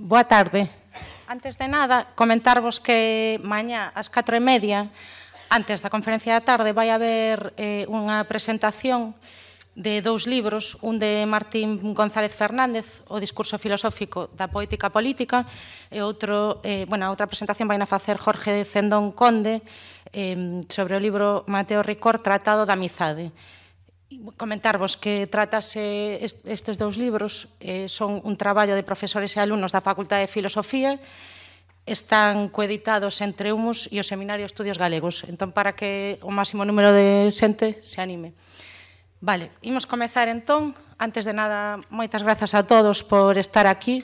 Boa tarde. Antes de nada, comentarvos que mañá ás 4 e media, antes da conferencia da tarde, vai haber eh, unha presentación de dous libros, un de Martín González Fernández, o discurso filosófico da poética política, e outro, eh, bueno, outra presentación vai na facer Jorge Zendón Conde eh, sobre o libro Mateo Ricor, Tratado da Amizade. Comentarvos que tratase estes dous libros eh, son un traballo de profesores e alumnos da Facultade de Filosofía están coeditados entre humus e o Seminario Estudios Galegos entón para que o máximo número de xente se anime Vale, imos comezar entón antes de nada, moitas grazas a todos por estar aquí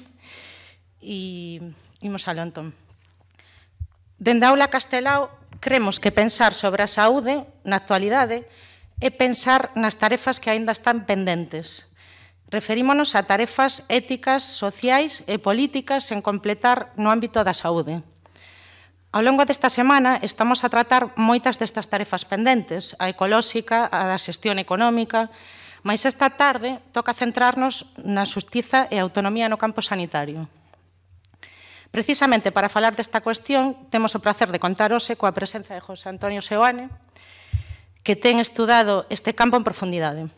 e imos alo entón Dende aula Castelao cremos que pensar sobre a saúde na actualidade é é pensar nas tarefas que aínda están pendentes. Referímonos a tarefas éticas, sociais e políticas sen completar no ámbito da saúde. Ao longo desta semana estamos a tratar moitas destas tarefas pendentes, a ecolóxica, a da xestión económica, mas esta tarde toca centrarnos na xustiza e autonomía no campo sanitario. Precisamente para falar desta cuestión, temos o placer de contarose coa presenza de José Antonio Seoane, que ten estudado este campo en profundidade.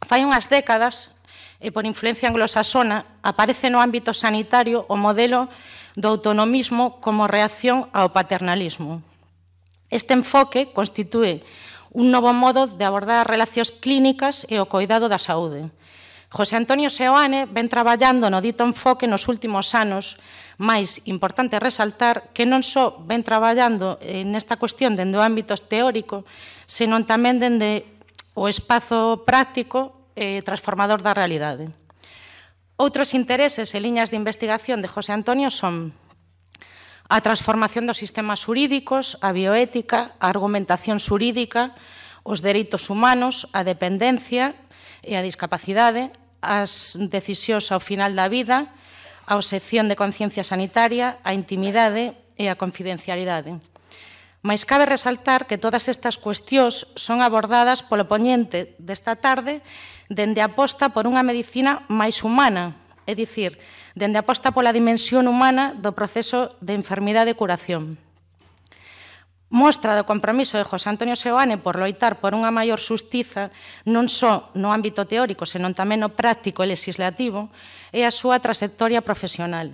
Fai unhas décadas, e por influencia anglosaxona, aparece no ámbito sanitario o modelo do autonomismo como reacción ao paternalismo. Este enfoque constitúe un novo modo de abordar as relacións clínicas e o coidado da saúde. José Antonio Seoane ven traballando no dito enfoque nos últimos anos Mais importante resaltar que non só ven traballando eh, nesta cuestión dende o ámbito teórico, senón tamén dende o espazo práctico e eh, transformador da realidade. Outros intereses e liñas de investigación de José Antonio son a transformación dos sistemas jurídicos, a bioética, a argumentación jurídica, os dereitos humanos, a dependencia e a discapacidade, as decisións ao final da vida a obsección de conciencia sanitaria, a intimidade e a confidencialidade. Mais cabe resaltar que todas estas cuestións son abordadas polo poñente desta tarde dende a aposta por unha medicina máis humana, é dicir, dende a aposta pola dimensión humana do proceso de enfermidade e curación mostra do compromiso de José Antonio Seoane por loitar por unha maior xustiza non só no ámbito teórico, senón tamén no práctico e legislativo, é a súa trayectoria profesional.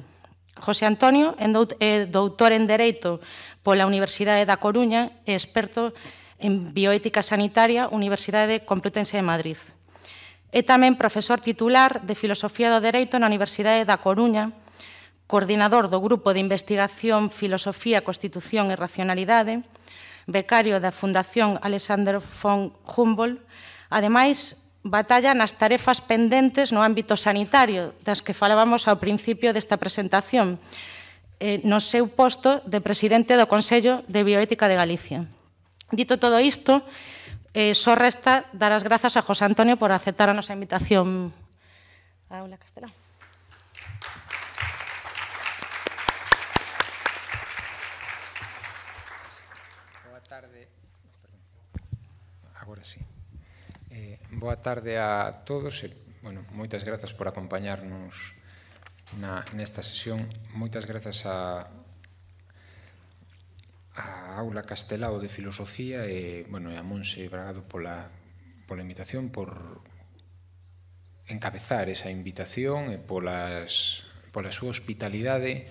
José Antonio é doutor en Dereito pola Universidade da Coruña e experto en Bioética Sanitaria, Universidade Complutense de Madrid. É tamén profesor titular de Filosofía do Dereito na Universidade da Coruña, coordinador do Grupo de Investigación Filosofía, Constitución e Racionalidade, becario da Fundación Alexander von Humboldt, ademais batalla nas tarefas pendentes no ámbito sanitario, das que falábamos ao principio desta presentación, eh, no seu posto de presidente do Consello de Bioética de Galicia. Dito todo isto, eh, só resta dar as grazas a José Antonio por aceptar a nosa invitación Aula Castelán. Boa tarde a todos e bueno, moitas grazas por acompañarnos na, nesta sesión. Moitas grazas a, a Aula Castelao de Filosofía e, bueno, e a Monse Bragado pola, pola invitación, por encabezar esa invitación e polas, pola súa hospitalidade e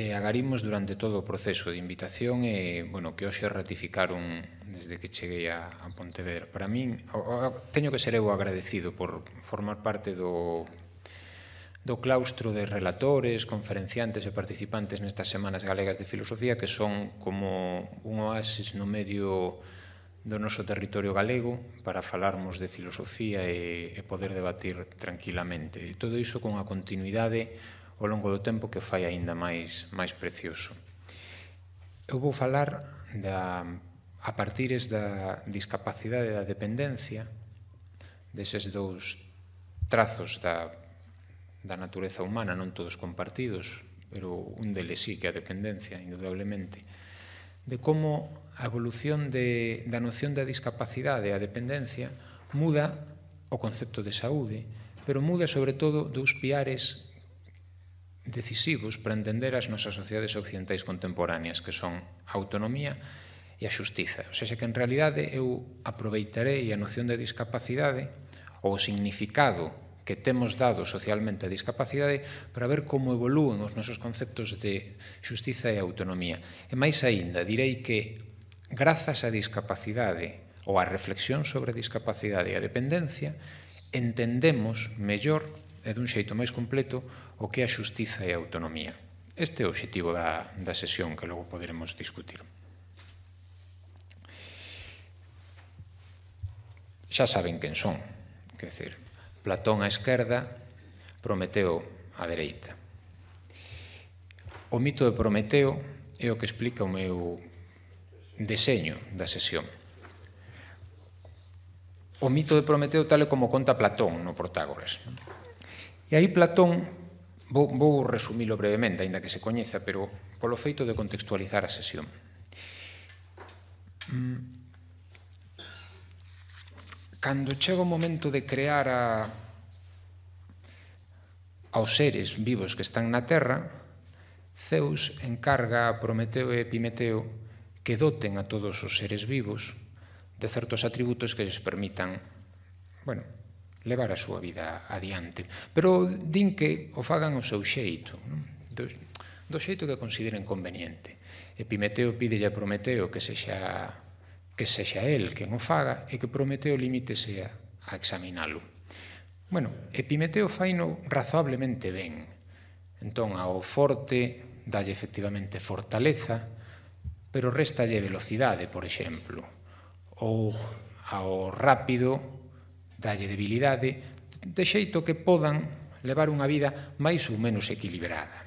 e agarimos durante todo o proceso de invitación e, bueno, que hoxe ratificaron desde que cheguei a, a Pontevedra. Para min, teño que ser eu agradecido por formar parte do do claustro de relatores, conferenciantes e participantes nestas semanas galegas de filosofía que son como un oasis no medio do noso territorio galego para falarmos de filosofía e, e poder debatir tranquilamente. E todo iso con a continuidade ao longo do tempo que o fai aínda máis máis precioso. Eu vou falar da a partires da discapacidade da dependencia deses dous trazos da, da natureza humana, non todos compartidos, pero un deles sí que a dependencia, indudablemente, de como a evolución de, da noción da discapacidade a dependencia muda o concepto de saúde, pero muda sobre todo dous piares decisivos para entender as nosas sociedades occidentais contemporáneas, que son a autonomía e a xustiza. O sea, que en realidade eu aproveitarei a noción de discapacidade ou o significado que temos dado socialmente a discapacidade para ver como evolúen os nosos conceptos de xustiza e autonomía. E máis aínda, direi que grazas á discapacidade ou á reflexión sobre a discapacidade e a dependencia entendemos mellor e dun xeito máis completo o que é a xustiza e a autonomía. Este é o objetivo da, da sesión que logo poderemos discutir. Xa saben quen son, quer dizer, Platón á esquerda, Prometeo á dereita. O mito de Prometeo é o que explica o meu deseño da sesión. O mito de Prometeo tal e como conta Platón no Protágoras. Non? E aí Platón, vou, vou resumilo brevemente, aínda que se coñeza, pero polo feito de contextualizar a sesión. Mm. Cando chega o momento de crear a, aos seres vivos que están na Terra, Zeus encarga a Prometeo e Epimeteo que doten a todos os seres vivos de certos atributos que lles permitan, bueno, levar a súa vida adiante. Pero din que o fagan ao seu xeito, non? do, entón, do xeito que consideren conveniente. Epimeteo pide a Prometeo que sexa que sexa el quen o faga e que Prometeo limítese a, a examinalo. Bueno, Epimeteo faino razoablemente ben. Entón, ao forte dalle efectivamente fortaleza, pero réstalle velocidade, por exemplo. Ou ao rápido dalle debilidade, de xeito que podan levar unha vida máis ou menos equilibrada.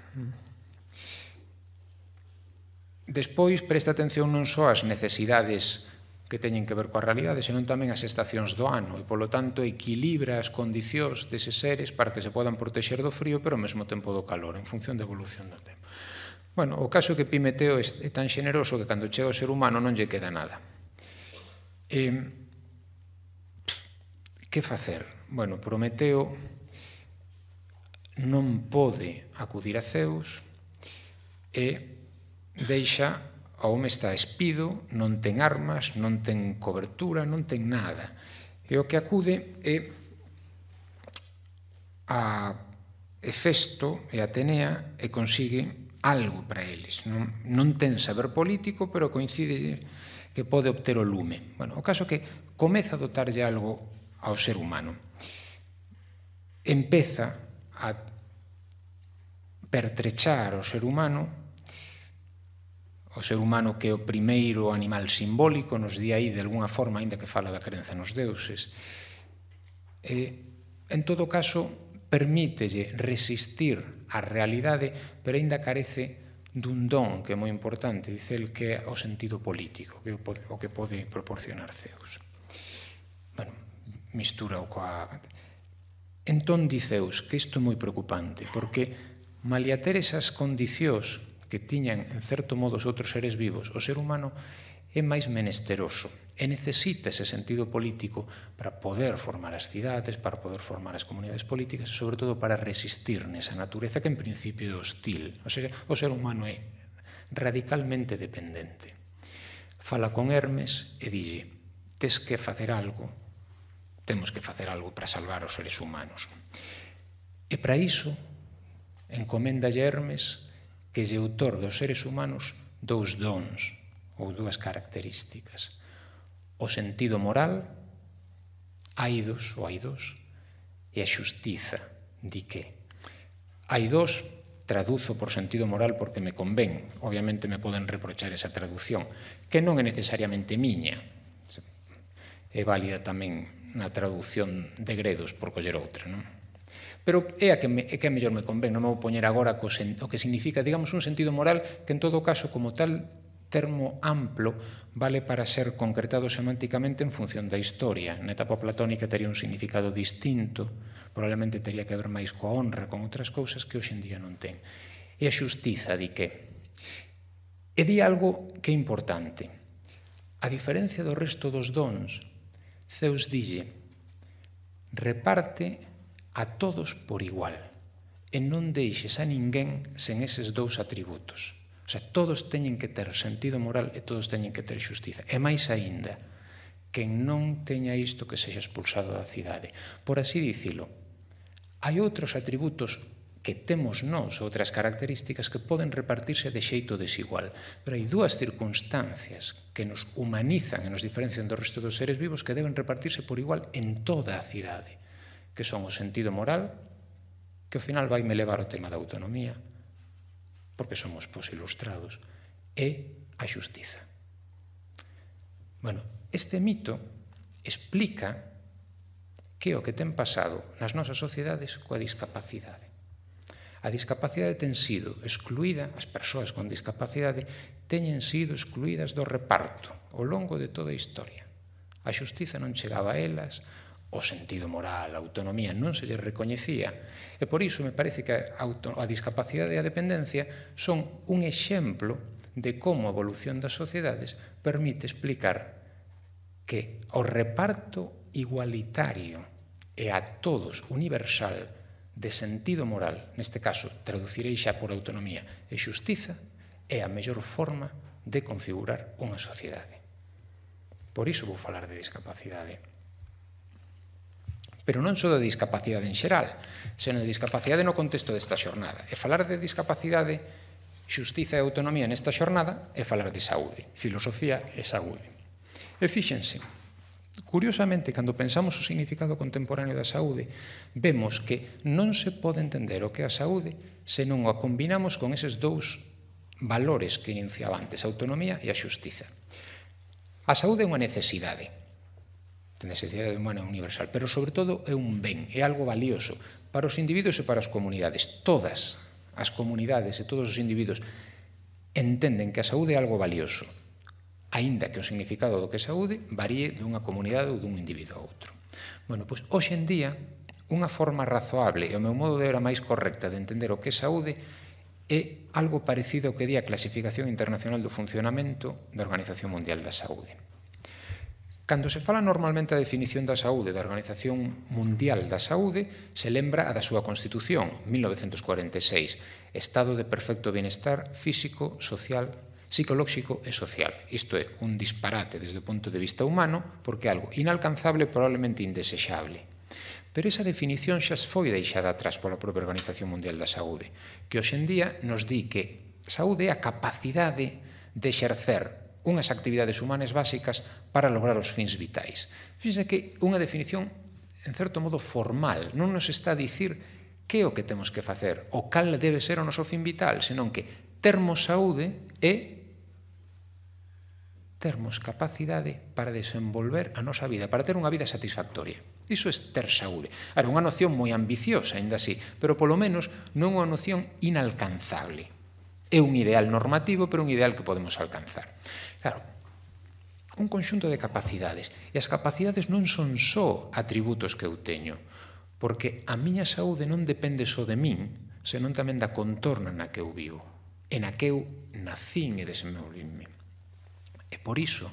Despois, presta atención non só ás necesidades que teñen que ver coa realidade, senón tamén as estacións do ano, e polo tanto equilibra as condicións deses seres para que se podan protexer do frío, pero ao mesmo tempo do calor, en función da evolución do tempo. Bueno, o caso que Pimeteo é tan xeneroso que cando chega o ser humano non lle queda nada. Eh, que facer? Bueno, Prometeo non pode acudir a Zeus e deixa ao home está espido, non ten armas, non ten cobertura, non ten nada. E o que acude é a Hefesto e Atenea e consigue algo para eles. Non, non ten saber político, pero coincide que pode obter o lume. Bueno, o caso que comeza a dotarlle algo ao ser humano. Empeza a pertrechar o ser humano o ser humano que é o primeiro animal simbólico nos di aí de alguna forma, aínda que fala da crenza nos deuses e, en todo caso permítelle resistir a realidade pero aínda carece dun don que é moi importante, dice el que é o sentido político, que o que pode proporcionar Zeus o coa... Entón diceus que isto é moi preocupante, porque malia ter esas condicións que tiñan en certo modo os outros seres vivos, o ser humano é máis menesteroso e necesita ese sentido político para poder formar as cidades, para poder formar as comunidades políticas e, sobre todo, para resistir nesa natureza que, en principio, é hostil. O sea, o ser humano é radicalmente dependente. Fala con Hermes e dille, tes que facer algo Temos que facer algo para salvar os seres humanos. E para iso, encomenda Hermes que lle autor aos seres humanos dous dons ou dúas características. O sentido moral, aidos ou aidos, e a xustiza, di que. Aidos traduzo por sentido moral porque me convén. Obviamente me poden reprochar esa traducción, que non é necesariamente miña. É válida tamén na traducción de Gredos, por coller outra. Non? Pero é a que, me, é que mellor me convén, non me vou poñer agora co sen, o que significa, digamos, un sentido moral que en todo caso, como tal, termo amplo vale para ser concretado semánticamente en función da historia. Na etapa platónica tería un significado distinto, probablemente tería que ver máis coa honra, con outras cousas que hoxe en día non ten. E a xustiza di que? E di algo que é importante. A diferencia do resto dos dons, Zeus dille, reparte a todos por igual e non deixes a ninguén sen eses dous atributos. O sea, todos teñen que ter sentido moral e todos teñen que ter xustiza. E máis aínda, que non teña isto que sexa expulsado da cidade. Por así dicilo, hai outros atributos que temos nós outras características que poden repartirse de xeito desigual. Pero hai dúas circunstancias que nos humanizan e nos diferencian do resto dos seres vivos que deben repartirse por igual en toda a cidade, que son o sentido moral, que ao final vai me levar ao tema da autonomía, porque somos posilustrados, e a xustiza. Bueno, este mito explica que o que ten pasado nas nosas sociedades coa discapacidade A discapacidade ten sido excluída, as persoas con discapacidade teñen sido excluídas do reparto ao longo de toda a historia. A xustiza non chegaba a elas, o sentido moral, a autonomía non se lle recoñecía e por iso me parece que a, a discapacidade e a dependencia son un exemplo de como a evolución das sociedades permite explicar que o reparto igualitario e a todos universal de sentido moral, neste caso, traducirei xa por autonomía e xustiza, é a mellor forma de configurar unha sociedade. Por iso vou falar de discapacidade. Pero non só de discapacidade en xeral, senón de discapacidade no contexto desta xornada. E falar de discapacidade, xustiza e autonomía nesta xornada é falar de saúde, filosofía e saúde. E fíxense, Curiosamente, cando pensamos o significado contemporáneo da saúde, vemos que non se pode entender o que é a saúde se non a combinamos con eses dous valores que iniciaba antes, a autonomía e a xustiza. A saúde é unha necesidade, de necesidade humana universal, pero sobre todo é un ben, é algo valioso para os individuos e para as comunidades. Todas as comunidades e todos os individuos entenden que a saúde é algo valioso, aínda que o significado do que é saúde varíe dunha comunidade ou dun individuo a outro. Bueno, pois hoxe en día unha forma razoable e o meu modo de ver a máis correcta de entender o que é saúde é algo parecido ao que di a Clasificación Internacional do Funcionamento da Organización Mundial da Saúde. Cando se fala normalmente a definición da saúde da Organización Mundial da Saúde, se lembra a da súa Constitución, 1946, estado de perfecto bienestar físico, social psicolóxico e social. Isto é un disparate desde o punto de vista humano porque é algo inalcanzable e probablemente indesexable. Pero esa definición xa foi deixada atrás pola propia Organización Mundial da Saúde, que hoxendía nos di que saúde é a capacidade de exercer unhas actividades humanas básicas para lograr os fins vitais. Fíxense que unha definición, en certo modo, formal, non nos está a dicir que é o que temos que facer, o cal debe ser o noso fin vital, senón que termos saúde é termos capacidade para desenvolver a nosa vida, para ter unha vida satisfactoria. Iso é ter saúde. Era unha noción moi ambiciosa, ainda así, pero polo menos non unha noción inalcanzable. É un ideal normativo, pero un ideal que podemos alcanzar. Claro, un conxunto de capacidades. E as capacidades non son só atributos que eu teño, porque a miña saúde non depende só de min, senón tamén da contorna na que eu vivo, en a que eu nacín e desenvolvinme. E por iso,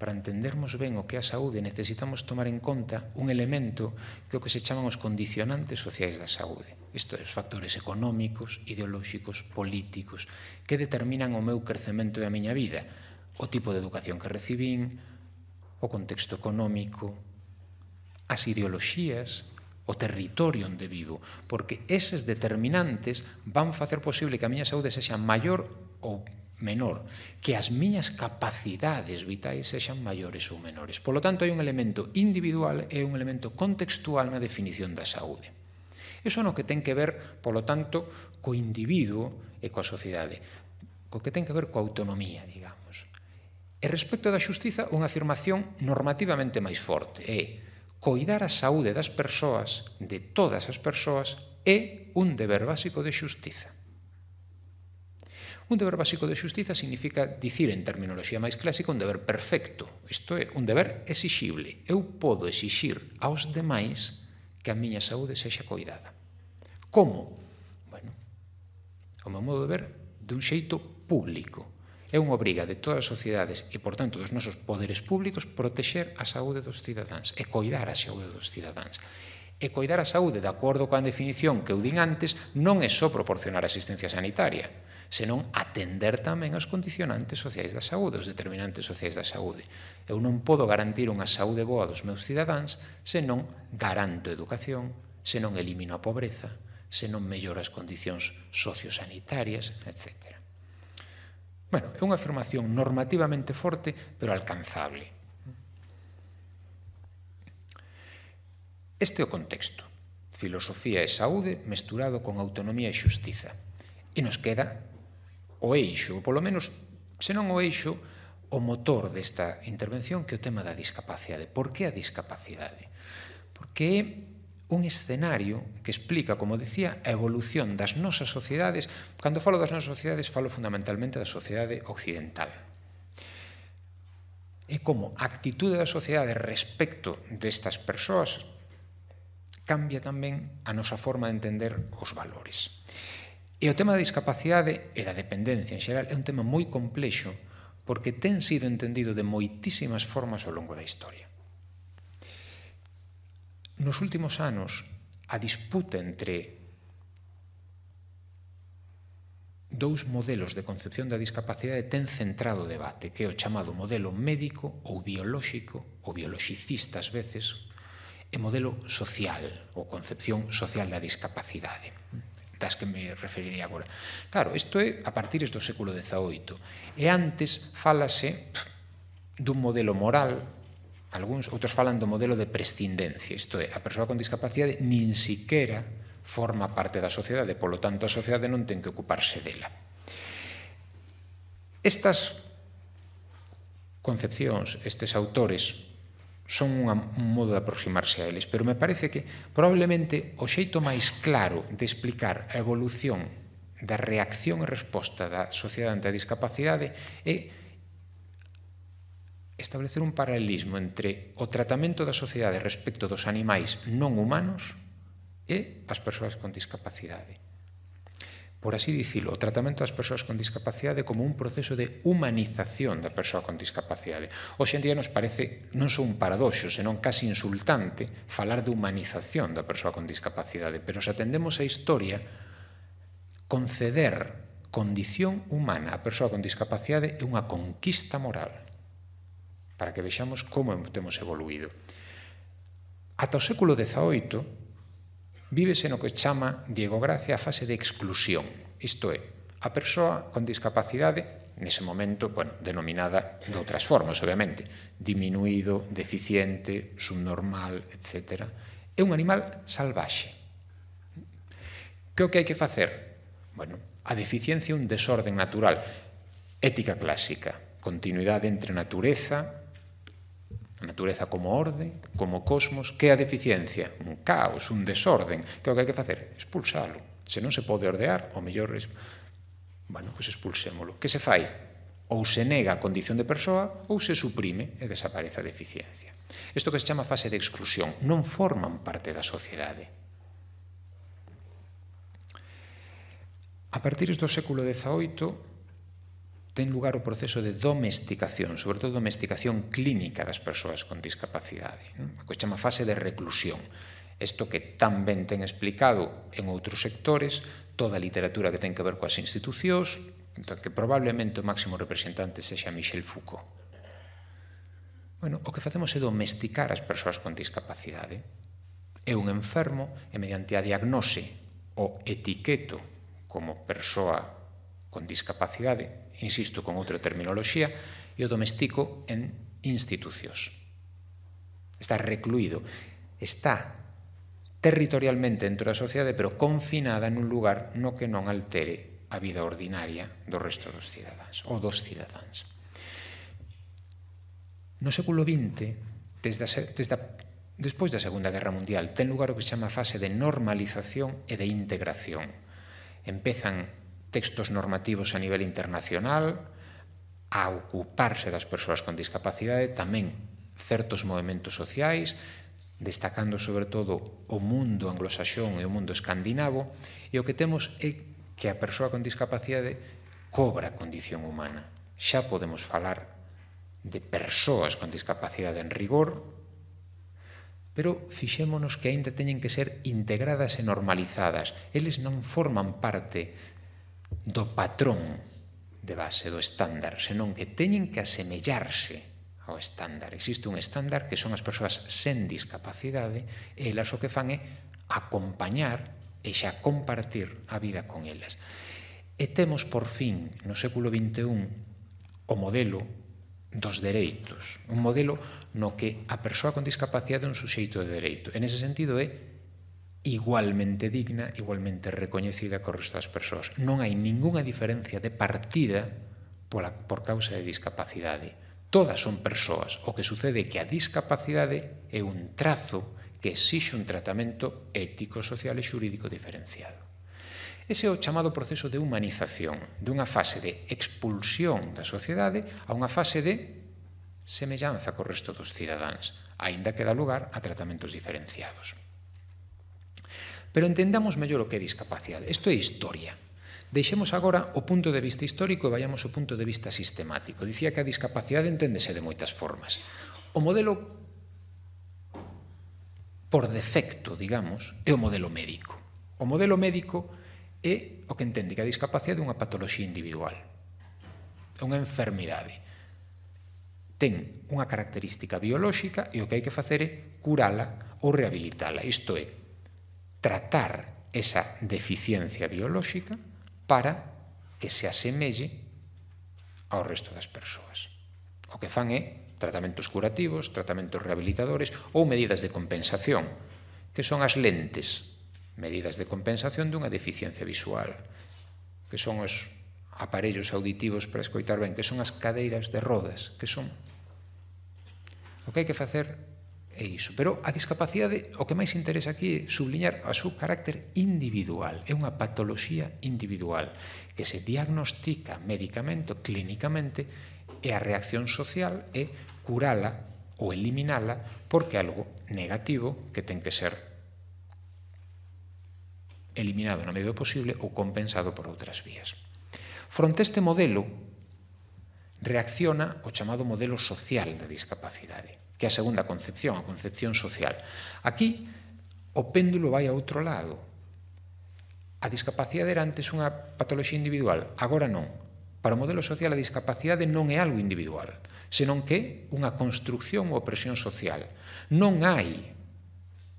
para entendermos ben o que é a saúde, necesitamos tomar en conta un elemento que o que se chaman os condicionantes sociais da saúde. Isto é, os factores económicos, ideolóxicos, políticos, que determinan o meu crecemento e a miña vida, o tipo de educación que recibín, o contexto económico, as ideoloxías, o territorio onde vivo, porque eses determinantes van facer posible que a miña saúde sexa maior ou menor, que as miñas capacidades vitais sexan maiores ou menores. Polo tanto, hai un elemento individual e un elemento contextual na definición da saúde. Iso no que ten que ver, polo tanto, co individuo e coa sociedade, co que ten que ver coa autonomía, digamos. E respecto da xustiza, unha afirmación normativamente máis forte é coidar a saúde das persoas, de todas as persoas, é un deber básico de xustiza. Un deber básico de xustiza significa dicir en terminoloxía máis clásica un deber perfecto, isto é, un deber exixible. Eu podo exixir aos demais que a miña saúde sexa coidada. Como? Bueno, o meu modo de ver dun xeito público. É unha obriga de todas as sociedades e, por tanto, dos nosos poderes públicos protexer a saúde dos cidadáns e coidar a saúde dos cidadáns e coidar a saúde de acordo coa definición que eu din antes non é só proporcionar asistencia sanitaria senón atender tamén as condicionantes sociais da saúde, os determinantes sociais da saúde. Eu non podo garantir unha saúde boa dos meus cidadáns senón garanto educación, senón elimino a pobreza, senón melloro as condicións sociosanitarias, etc. Bueno, é unha afirmación normativamente forte, pero alcanzable. Este é o contexto. Filosofía e saúde mesturado con autonomía e xustiza. E nos queda o eixo, polo menos, se non o eixo, o motor desta intervención que é o tema da discapacidade. Por que a discapacidade? Porque é un escenario que explica, como decía, a evolución das nosas sociedades. Cando falo das nosas sociedades, falo fundamentalmente da sociedade occidental. E como a actitude da sociedade respecto destas persoas cambia tamén a nosa forma de entender os valores. E o tema da discapacidade e da dependencia en xeral é un tema moi complexo porque ten sido entendido de moitísimas formas ao longo da historia. Nos últimos anos, a disputa entre dous modelos de concepción da discapacidade ten centrado o debate, que é o chamado modelo médico ou biolóxico, ou biologicista ás veces, e modelo social, ou concepción social da discapacidade das que me referiría agora. Claro, isto é a partir do século XVIII. E antes falase dun modelo moral, algúns outros falan do modelo de prescindencia, isto é, a persoa con discapacidade nin siquera forma parte da sociedade, polo tanto a sociedade non ten que ocuparse dela. Estas concepcións, estes autores, son unha, un modo de aproximarse a eles, pero me parece que probablemente o xeito máis claro de explicar a evolución da reacción e resposta da sociedade ante a discapacidade é establecer un paralelismo entre o tratamento da sociedade respecto dos animais non humanos e as persoas con discapacidade por así dicilo, o tratamento das persoas con discapacidade como un proceso de humanización da persoa con discapacidade. Hoxe en día nos parece non só un paradoxo, senón casi insultante falar de humanización da persoa con discapacidade, pero se atendemos a historia, conceder condición humana á persoa con discapacidade é unha conquista moral para que vexamos como temos evoluído. Ata o século XVIII, vívese no que chama Diego Gracia a fase de exclusión. Isto é, a persoa con discapacidade nese momento, bueno, denominada de outras formas, obviamente, diminuído, deficiente, subnormal, etc. É un animal salvaxe. Que o que hai que facer? Bueno, a deficiencia é un desorden natural, ética clásica, continuidade entre natureza A natureza como orde, como cosmos, que é a deficiencia? Un caos, un desorden. Que é o que hai que facer? Expulsalo. Se non se pode ordear, o mellor es... Bueno, pois pues expulsémolo. Que se fai? Ou se nega a condición de persoa ou se suprime e desaparece a deficiencia. Isto que se chama fase de exclusión. Non forman parte da sociedade. A partir do século XVIII, ten lugar o proceso de domesticación, sobre todo domesticación clínica das persoas con discapacidade, non? a que chama fase de reclusión. Isto que tan ben ten explicado en outros sectores, toda a literatura que ten que ver coas institucións, entón que probablemente o máximo representante sexa Michel Foucault. Bueno, o que facemos é domesticar as persoas con discapacidade. É un enfermo e mediante a diagnose o etiqueto como persoa con discapacidade insisto, con outra terminoloxía, e o domestico en institucións. Está recluído, está territorialmente dentro da sociedade, pero confinada nun lugar no que non altere a vida ordinaria do resto dos cidadáns ou dos cidadáns. No século XX, desde a, desde a, despois da Segunda Guerra Mundial, ten lugar o que se chama fase de normalización e de integración. Empezan textos normativos a nivel internacional, a ocuparse das persoas con discapacidade, tamén certos movimentos sociais, destacando sobre todo o mundo anglosaxón e o mundo escandinavo, e o que temos é que a persoa con discapacidade cobra condición humana. Xa podemos falar de persoas con discapacidade en rigor, pero fixémonos que aínda teñen que ser integradas e normalizadas. Eles non forman parte do patrón de base, do estándar, senón que teñen que asemellarse ao estándar. Existe un estándar que son as persoas sen discapacidade e elas o que fan é acompañar e xa compartir a vida con elas. E temos por fin no século XXI o modelo dos dereitos, un modelo no que a persoa con discapacidade é un suxeito de dereito. En ese sentido é igualmente digna, igualmente recoñecida co resto das persoas. Non hai ningunha diferencia de partida pola, por causa de discapacidade. Todas son persoas. O que sucede é que a discapacidade é un trazo que exixe un tratamento ético, social e xurídico diferenciado. Ese é o chamado proceso de humanización, dunha fase de expulsión da sociedade a unha fase de semellanza co resto dos cidadáns, aínda que dá lugar a tratamentos diferenciados. Pero entendamos mellor o que é discapacidade. Isto é historia. Deixemos agora o punto de vista histórico e vayamos ao punto de vista sistemático. Dicía que a discapacidade enténdese de moitas formas. O modelo por defecto, digamos, é o modelo médico. O modelo médico é o que entende que a discapacidade é unha patoloxía individual. É unha enfermidade. Ten unha característica biolóxica e o que hai que facer é curala ou rehabilitala. Isto é, tratar esa deficiencia biolóxica para que se asemelle ao resto das persoas. O que fan é tratamentos curativos, tratamentos rehabilitadores ou medidas de compensación, que son as lentes, medidas de compensación dunha deficiencia visual, que son os aparellos auditivos para escoitar ben, que son as cadeiras de rodas, que son. O que hai que facer é iso. Pero a discapacidade, o que máis interesa aquí é subliñar a súa carácter individual, é unha patoloxía individual que se diagnostica medicamento clínicamente e a reacción social é curala ou eliminala porque algo negativo que ten que ser eliminado na medida posible ou compensado por outras vías. Fronte a este modelo reacciona o chamado modelo social da discapacidade que é a segunda concepción, a concepción social. Aquí o péndulo vai a outro lado. A discapacidade era antes unha patoloxía individual, agora non. Para o modelo social a discapacidade non é algo individual, senón que unha construcción ou opresión social. Non hai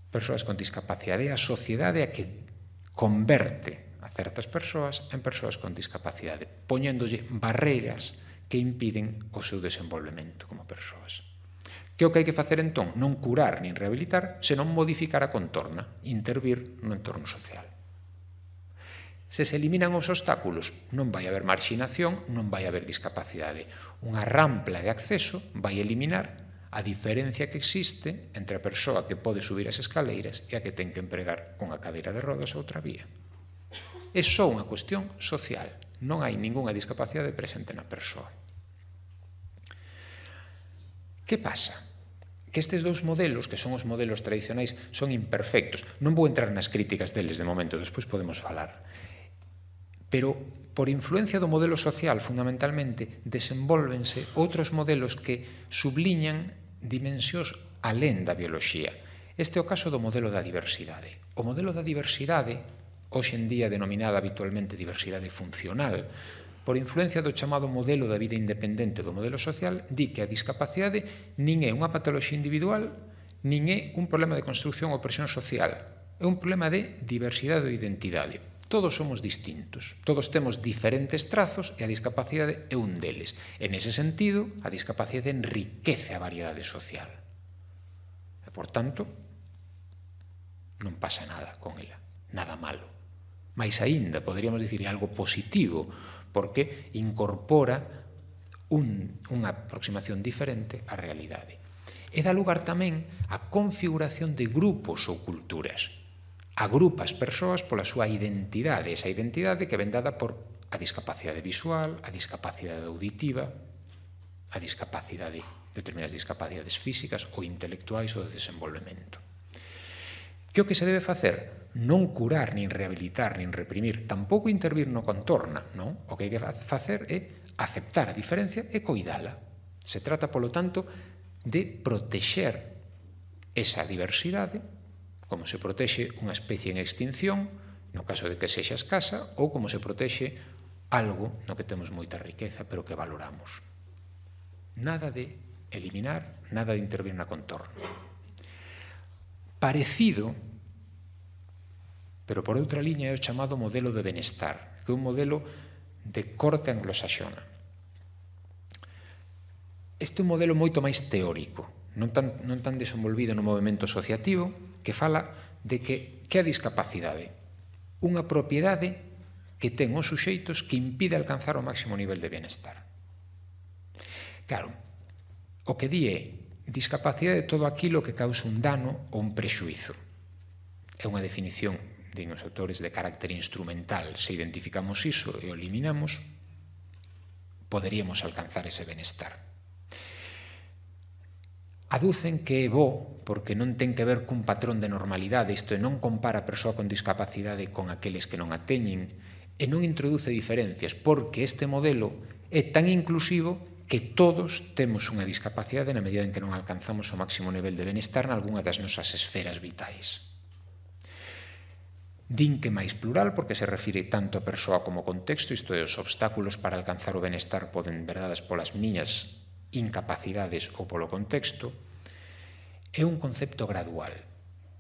persoas con discapacidade, é a sociedade a que converte a certas persoas en persoas con discapacidade, poñéndolle barreiras que impiden o seu desenvolvemento como persoas. Que o que hai que facer entón non curar nin rehabilitar, senón modificar a contorna, intervir no entorno social. Se se eliminan os obstáculos, non vai haber marxinación, non vai haber discapacidade. Unha rampla de acceso vai eliminar a diferencia que existe entre a persoa que pode subir as escaleiras e a que ten que empregar unha cadeira de rodas ou outra vía. É só unha cuestión social, non hai ningunha discapacidade presente na persoa. Que pasa? que estes dous modelos, que son os modelos tradicionais, son imperfectos. Non vou entrar nas críticas deles de momento, despois podemos falar. Pero por influencia do modelo social, fundamentalmente, desenvolvense outros modelos que subliñan dimensións alén da bioloxía. Este é o caso do modelo da diversidade. O modelo da diversidade, hoxe en día denominada habitualmente diversidade funcional, por influencia do chamado modelo da vida independente do modelo social, di que a discapacidade nin é unha patoloxía individual, nin é un problema de construción ou presión social, é un problema de diversidade ou identidade. Todos somos distintos, todos temos diferentes trazos e a discapacidade é un deles. En ese sentido, a discapacidade enriquece a variedade social. E, por tanto, non pasa nada con ela, nada malo. Mais aínda, poderíamos dicir, é algo positivo, porque incorpora un, unha aproximación diferente á realidade. E dá lugar tamén á configuración de grupos ou culturas. Agrupa as persoas pola súa identidade, esa identidade que ven dada por a discapacidade visual, a discapacidade auditiva, a discapacidade, determinadas discapacidades físicas ou intelectuais ou de desenvolvemento. Que o que se debe facer? non curar, nin rehabilitar, nin reprimir, tampouco intervir no contorna, non? O que hai que facer é aceptar a diferencia e coidala. Se trata, polo tanto, de protexer esa diversidade, como se protexe unha especie en extinción, no caso de que sexa escasa, ou como se protexe algo no que temos moita riqueza, pero que valoramos. Nada de eliminar, nada de intervir na contorna. Parecido Pero por outra liña é o chamado modelo de benestar, que é un modelo de corte anglosaxona. Este é un modelo moito máis teórico, non tan, non tan desenvolvido no movimento asociativo, que fala de que que a discapacidade? Unha propiedade que ten os suxeitos que impide alcanzar o máximo nivel de benestar. Claro, o que di é discapacidade é todo aquilo que causa un dano ou un prexuizo. É unha definición din os autores de carácter instrumental, se identificamos iso e o eliminamos, poderíamos alcanzar ese benestar. Aducen que é bo porque non ten que ver cun patrón de normalidade, isto é, non compara a persoa con discapacidade con aqueles que non a teñen, e non introduce diferencias, porque este modelo é tan inclusivo que todos temos unha discapacidade na medida en que non alcanzamos o máximo nivel de benestar nalgúna das nosas esferas vitais. Din que máis plural porque se refire tanto a persoa como contexto, isto é, os obstáculos para alcanzar o benestar poden verdades polas miñas incapacidades ou polo contexto, é un concepto gradual.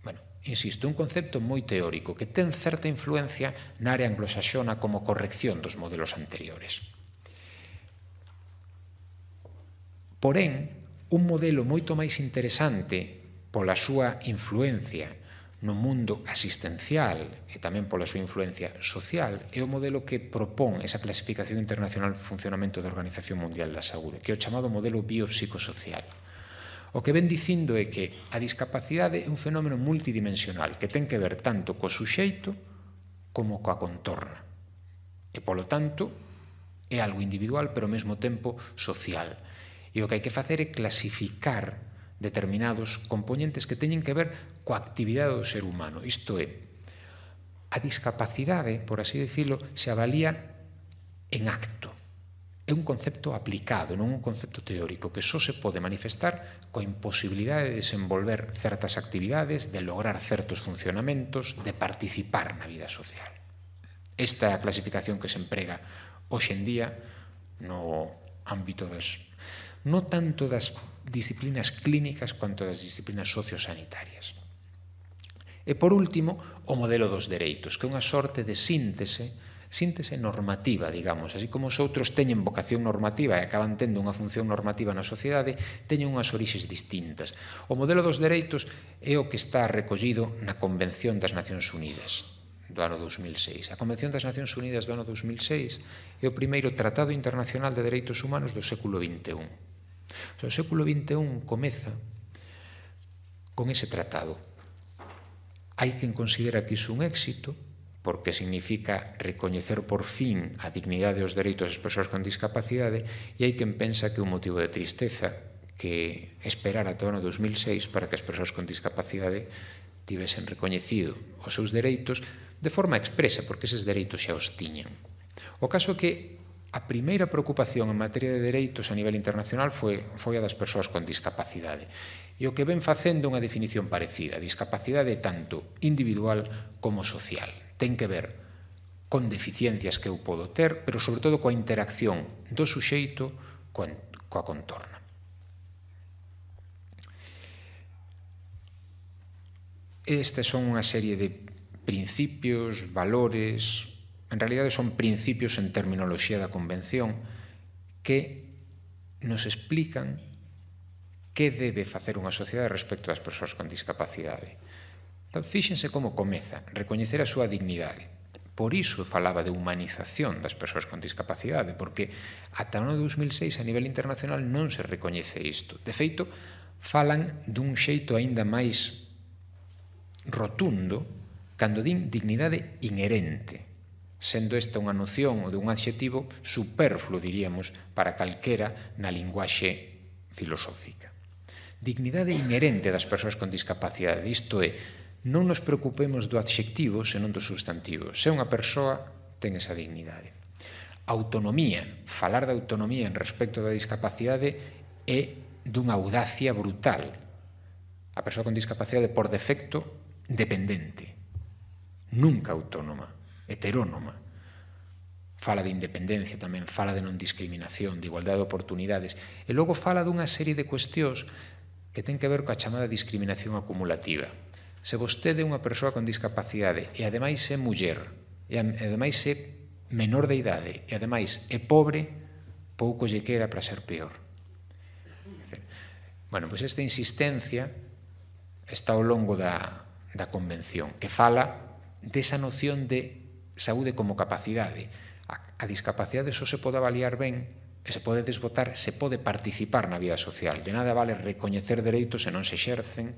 Bueno, insisto, un concepto moi teórico que ten certa influencia na área anglosaxona como corrección dos modelos anteriores. Porén, un modelo moito máis interesante pola súa influencia no mundo asistencial e tamén pola súa influencia social é o modelo que propón esa clasificación internacional funcionamento da Organización Mundial da Saúde, que é o chamado modelo biopsicosocial. O que ven dicindo é que a discapacidade é un fenómeno multidimensional que ten que ver tanto co suxeito como coa contorna. E, polo tanto, é algo individual, pero ao mesmo tempo social. E o que hai que facer é clasificar determinados componentes que teñen que ver coa actividade do ser humano. Isto é, a discapacidade, por así dicilo, se avalía en acto. É un concepto aplicado, non un concepto teórico, que só se pode manifestar coa imposibilidade de desenvolver certas actividades, de lograr certos funcionamentos, de participar na vida social. Esta é a clasificación que se emprega hoxendía no ámbito das non tanto das disciplinas clínicas quanto das disciplinas sociosanitarias. E por último, o modelo dos dereitos, que é unha sorte de síntese, síntese normativa, digamos, así como os outros teñen vocación normativa e acaban tendo unha función normativa na sociedade, teñen unhas orixes distintas. O modelo dos dereitos é o que está recollido na Convención das Nacións Unidas do ano 2006. A Convención das Nacións Unidas do ano 2006 é o primeiro Tratado Internacional de Dereitos Humanos do século XXI. O século XXI comeza con ese tratado, Hai quen considera que iso un éxito, porque significa recoñecer por fin a dignidade e os dereitos das persoas con discapacidade, e hai quen pensa que é un motivo de tristeza que esperar ata o ano 2006 para que as persoas con discapacidade tivesen recoñecido os seus dereitos de forma expresa, porque eses dereitos xa os tiñan. O caso é que a primeira preocupación en materia de dereitos a nivel internacional foi, foi a das persoas con discapacidade e o que ven facendo unha definición parecida, discapacidade tanto individual como social. Ten que ver con deficiencias que eu podo ter, pero sobre todo coa interacción do suxeito coa contorna. Estas son unha serie de principios, valores, en realidade son principios en terminoloxía da Convención que nos explican que debe facer unha sociedade respecto das persoas con discapacidade. Então, fíxense como comeza, recoñecer a súa dignidade. Por iso falaba de humanización das persoas con discapacidade, porque ata o 2006 a nivel internacional non se recoñece isto. De feito, falan dun xeito aínda máis rotundo cando din dignidade inherente, sendo esta unha noción ou de un adxetivo superfluo, diríamos, para calquera na linguaxe filosófica dignidade inherente das persoas con discapacidade. Isto é, non nos preocupemos do adxectivo, senón do substantivo. Se unha persoa ten esa dignidade. Autonomía, falar de autonomía en respecto da discapacidade é dunha audacia brutal. A persoa con discapacidade por defecto dependente, nunca autónoma, heterónoma. Fala de independencia tamén, fala de non discriminación, de igualdade de oportunidades, e logo fala dunha serie de cuestións que ten que ver coa chamada discriminación acumulativa. Se vostede é unha persoa con discapacidade e ademais é muller, e ademais é menor de idade e ademais é pobre, pouco lle queda para ser peor. Bueno, pois esta insistencia está ao longo da, da convención, que fala desa noción de saúde como capacidade. A, a discapacidade só se pode avaliar ben e se pode desbotar, se pode participar na vida social. De nada vale recoñecer dereitos se non se exercen,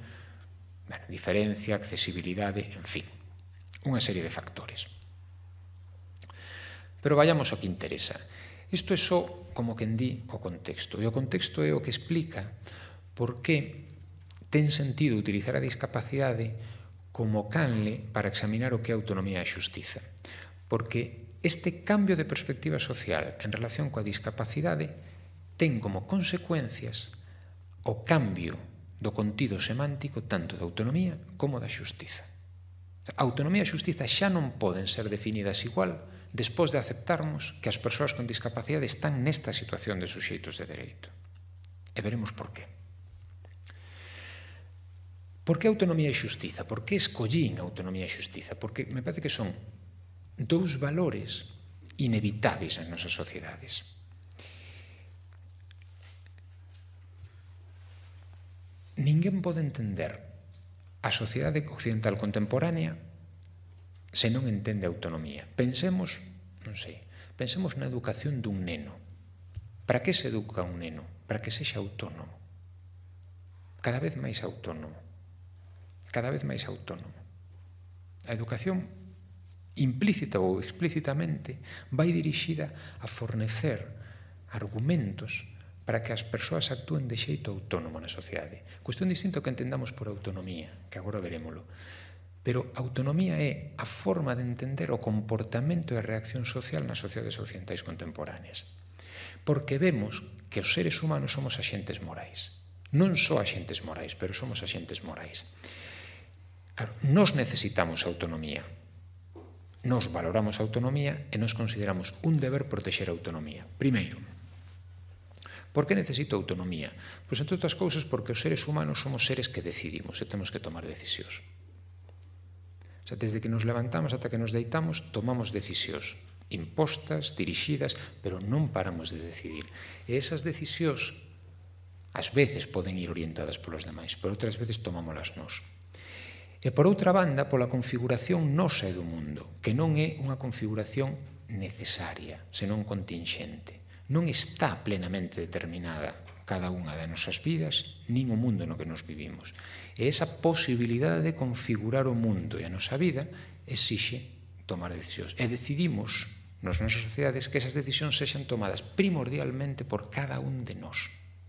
bueno, diferencia, accesibilidade, en fin, unha serie de factores. Pero vayamos ao que interesa. Isto é só, como que di, o contexto. E o contexto é o que explica por que ten sentido utilizar a discapacidade como canle para examinar o que é autonomía e xustiza. Porque Este cambio de perspectiva social en relación coa discapacidade ten como consecuencias o cambio do contido semántico tanto da autonomía como da xustiza. A autonomía e a xustiza xa non poden ser definidas igual despois de aceptarmos que as persoas con discapacidade están nesta situación de suxeitos de dereito. E veremos por qué. Por que autonomía e xustiza? Por que escollín autonomía e xustiza? Porque me parece que son dous valores inevitáveis nas nosas sociedades. Ninguén pode entender a sociedade occidental contemporánea se non entende a autonomía. Pensemos, non sei, pensemos na educación dun neno. Para que se educa un neno? Para que sexa autónomo. Cada vez máis autónomo. Cada vez máis autónomo. A educación implícita ou explícitamente, vai dirixida a fornecer argumentos para que as persoas actúen de xeito autónomo na sociedade. Cuestión distinto que entendamos por autonomía, que agora verémolo. Pero autonomía é a forma de entender o comportamento e a reacción social nas sociedades occidentais contemporáneas. Porque vemos que os seres humanos somos axentes morais. Non só axentes morais, pero somos axentes morais. Claro, nos necesitamos autonomía, Nos valoramos a autonomía e nos consideramos un deber protexer a autonomía. Primeiro, Por que necesito autonomía? Pois, entre outras cousas, porque os seres humanos somos seres que decidimos e temos que tomar decisións. O sea, desde que nos levantamos ata que nos deitamos, tomamos decisións impostas, dirixidas, pero non paramos de decidir. E esas decisións ás veces poden ir orientadas polos demais, pero outras veces tomámolas nós. E por outra banda, pola configuración nosa do mundo, que non é unha configuración necesaria, senón contingente. Non está plenamente determinada cada unha das nosas vidas, nin o mundo no que nos vivimos. E esa posibilidade de configurar o mundo e a nosa vida exixe tomar decisións. E decidimos nas nosas sociedades que esas decisións sexan tomadas primordialmente por cada un de nós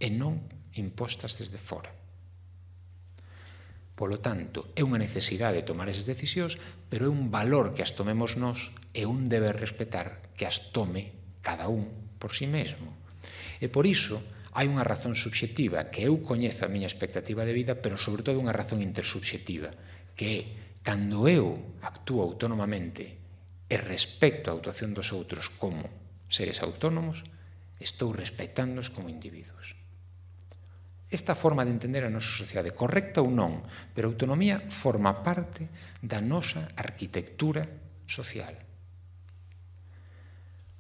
e non impostas desde fora. Polo tanto, é unha necesidade tomar esas decisións, pero é un valor que as tomemos nós e un deber respetar que as tome cada un por si sí mesmo. E por iso hai unha razón subxectiva que eu coñezo a miña expectativa de vida, pero sobre todo unha razón intersubxectiva, que é cando eu actúo autonomamente e respecto a actuación dos outros como seres autónomos, estou respectándoos como individuos. Esta forma de entender a nosa sociedade, correcta ou non, pero a autonomía forma parte da nosa arquitectura social.